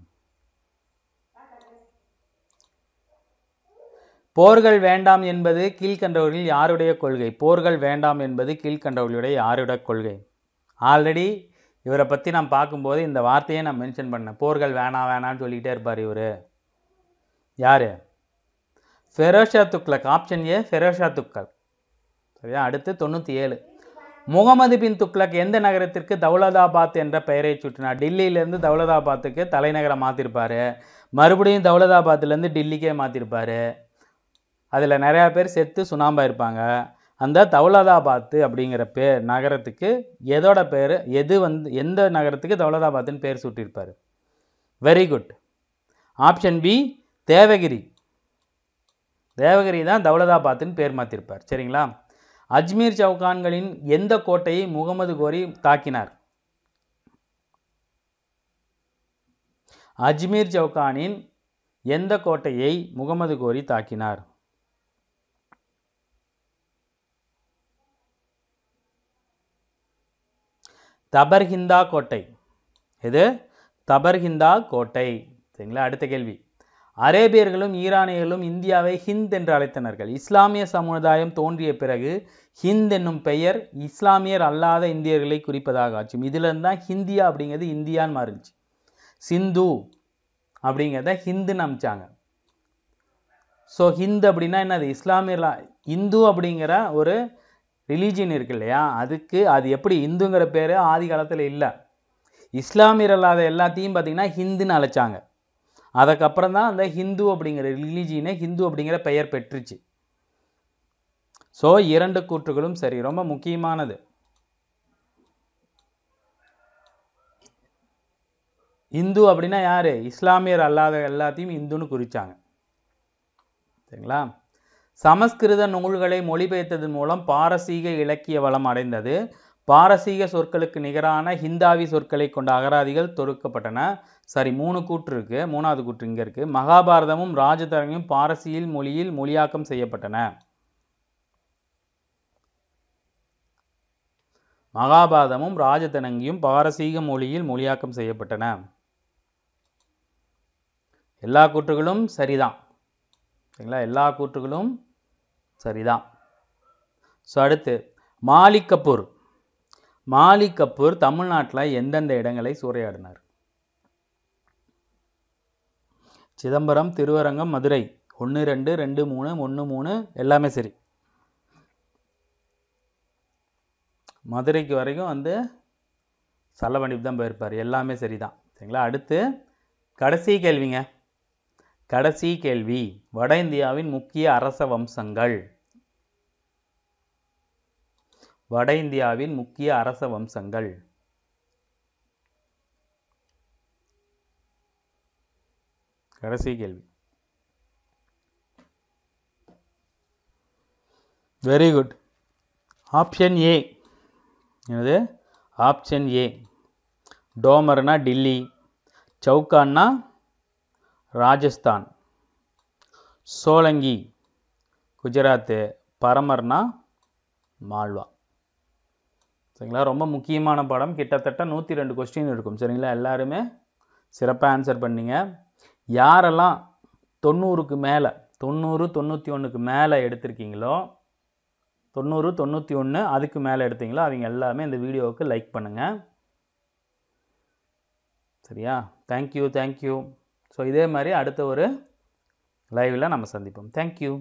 போர்கள் வேண்டாம் என்பது கீழ்கண்டவர்களில் யாருடைய கொள்கை போர்கள் வேண்டாம் என்பது கீழ்கண்டவர்களுடைய யாருடைய கொள்கை ஆல்ரெடி இவரை பற்றி நான் பார்க்கும்போது இந்த வார்த்தையை நான் மென்ஷன் பண்ணேன் போர்கள் வேணாம் வேணான்னு சொல்லிக்கிட்டே இருப்பார் இவர் யார் ஃபெரோஷா துக்லக் ஆப்ஷன் ஏ ஃபெரோஷா துக்லக் சரியா அடுத்து தொண்ணூற்றி ஏழு முகமது பின் துக்லக் எந்த நகரத்திற்கு தௌலதாபாத் என்ற பெயரை சுற்றினார் டெல்லியிலேருந்து தௌலதாபாத்துக்கு தலைநகரை மாற்றிருப்பார் மறுபடியும் தௌலதாபாத்லேருந்து டெல்லிக்கே மாற்றிருப்பார் அதில் நிறையா பேர் செத்து சுண்ணாம்பாக இருப்பாங்க அந்த தௌலதாபாத்து அப்படிங்கிற பே நகரத்துக்கு எதோட பேர் எது வந்து எந்த நகரத்துக்கு தௌலதாபாத்துன்னு பேர் சூட்டியிருப்பார் very good option B Devagiri Devagiri தான் தௌலதாபாத்துன்னு பேர் மாற்றிருப்பார் சரிங்களா அஜ்மீர் சவுகான்களின் எந்த கோட்டையை முகமது கோரி தாக்கினார் அஜ்மீர் சவுகானின் எந்த கோட்டையை முகமது கோரி தாக்கினார் தபர்ஹிந்தா கோட்டை இது தபர்ஹிந்தா கோட்டை சரிங்களா அடுத்த கேள்வி அரேபியர்களும் ஈரானியர்களும் இந்தியாவை ஹிந்த் என்று அழைத்தனர்கள் இஸ்லாமிய சமுதாயம் தோன்றிய பிறகு ஹிந்த் என்னும் பெயர் இஸ்லாமியர் அல்லாத இந்தியர்களை குறிப்பதாக ஆச்சும் இதிலிருந்து தான் ஹிந்தியா அப்படிங்கிறது இந்தியான்னு மாறிச்சு சிந்து அப்படிங்கிறத ஹிந்துன்னு அமிச்சாங்க ஸோ ஹிந்து அப்படின்னா என்னது இஸ்லாமியர்களா இந்து அப்படிங்கிற ஒரு ரிலீஜியன் இருக்கு இல்லையா அதுக்கு அது எப்படி இந்துங்கிற பேர் ஆதி காலத்தில் இல்லை இஸ்லாமியர் அல்லாத எல்லாத்தையும் பார்த்தீங்கன்னா ஹிந்துன்னு அழைச்சாங்க அதுக்கப்புறம் தான் அந்த ஹிந்து அப்படிங்கிற ரிலீஜியனே ஹிந்து அப்படிங்கிற பெயர் பெற்றுச்சு ஸோ இரண்டு கூற்றுகளும் சரி ரொம்ப முக்கியமானது இந்து அப்படின்னா யார் இஸ்லாமியர் அல்லாத எல்லாத்தையும் இந்துன்னு குறித்தாங்க சரிங்களா சமஸ்கிருத நூல்களை மொழிபெயர்த்ததன் மூலம் பாரசீக இலக்கிய வளம் அடைந்தது பாரசீக சொற்களுக்கு நிகரான ஹிந்தாவி சொற்களை கொண்ட அகராதிகள் தொடுக்கப்பட்டன சரி மூணு கூற்று இருக்கு மூணாவது கூற்று இங்கே இருக்கு மகாபாரதமும் ராஜதரங்கும் பாரசியில் மொழியில் மொழியாக்கம் செய்யப்பட்டன மகாபாரதமும் ராஜதனங்கியும் பாரசீக மொழியில் மொழியாக்கம் செய்யப்பட்டன எல்லா கூற்றுகளும் சரிதான் சரிங்களா எல்லா கூற்றுகளும் சரிதான் ஸோ அடுத்து மாலிக் கபூர் மாலிக் கபூர் தமிழ்நாட்டில் எந்தெந்த இடங்களை சூறையாடினார் சிதம்பரம் திருவரங்கம் மதுரை ஒன்று ரெண்டு ரெண்டு மூணு ஒன்று மூணு எல்லாமே சரி மதுரைக்கு வரைக்கும் வந்து சல்லவண்டிப்பு தான் போயிருப்பார் எல்லாமே சரிதான் சரிங்களா அடுத்து கடைசி கேள்விங்க கடைசி கேள்வி வட இந்தியாவின் முக்கிய அரச வம்சங்கள் வட இந்தியாவின் முக்கிய அரச வம்சங்கள் கடைசி கேள்வி வெரி குட் ஆப்ஷன் ஏ என்னது ஆப்ஷன் ஏ டோமர்னா டில்லி சவுகான்னா ராஜஸ்தான் சோலங்கி குஜராத்து பரமர்னா மால்வா சரிங்களா ரொம்ப முக்கியமான படம் கிட்டத்தட்ட நூற்றி ரெண்டு கொஸ்டின் இருக்கும் சரிங்களா எல்லாருமே சிறப்பாக ஆன்சர் பண்ணிங்க யாரெல்லாம் தொண்ணூறுக்கு மேலே தொண்ணூறு தொண்ணூற்றி ஒன்றுக்கு மேலே எடுத்திருக்கீங்களோ தொண்ணூறு தொண்ணூற்றி ஒன்று அதுக்கு மேலே எடுத்தீங்களோ அவங்க எல்லாமே இந்த வீடியோவுக்கு லைக் பண்ணுங்கள் சரியா தேங்க்யூ தேங்க்யூ ஸோ இதே மாதிரி அடுத்த ஒரு லைவில் நம்ம சந்திப்போம் தேங்க்யூ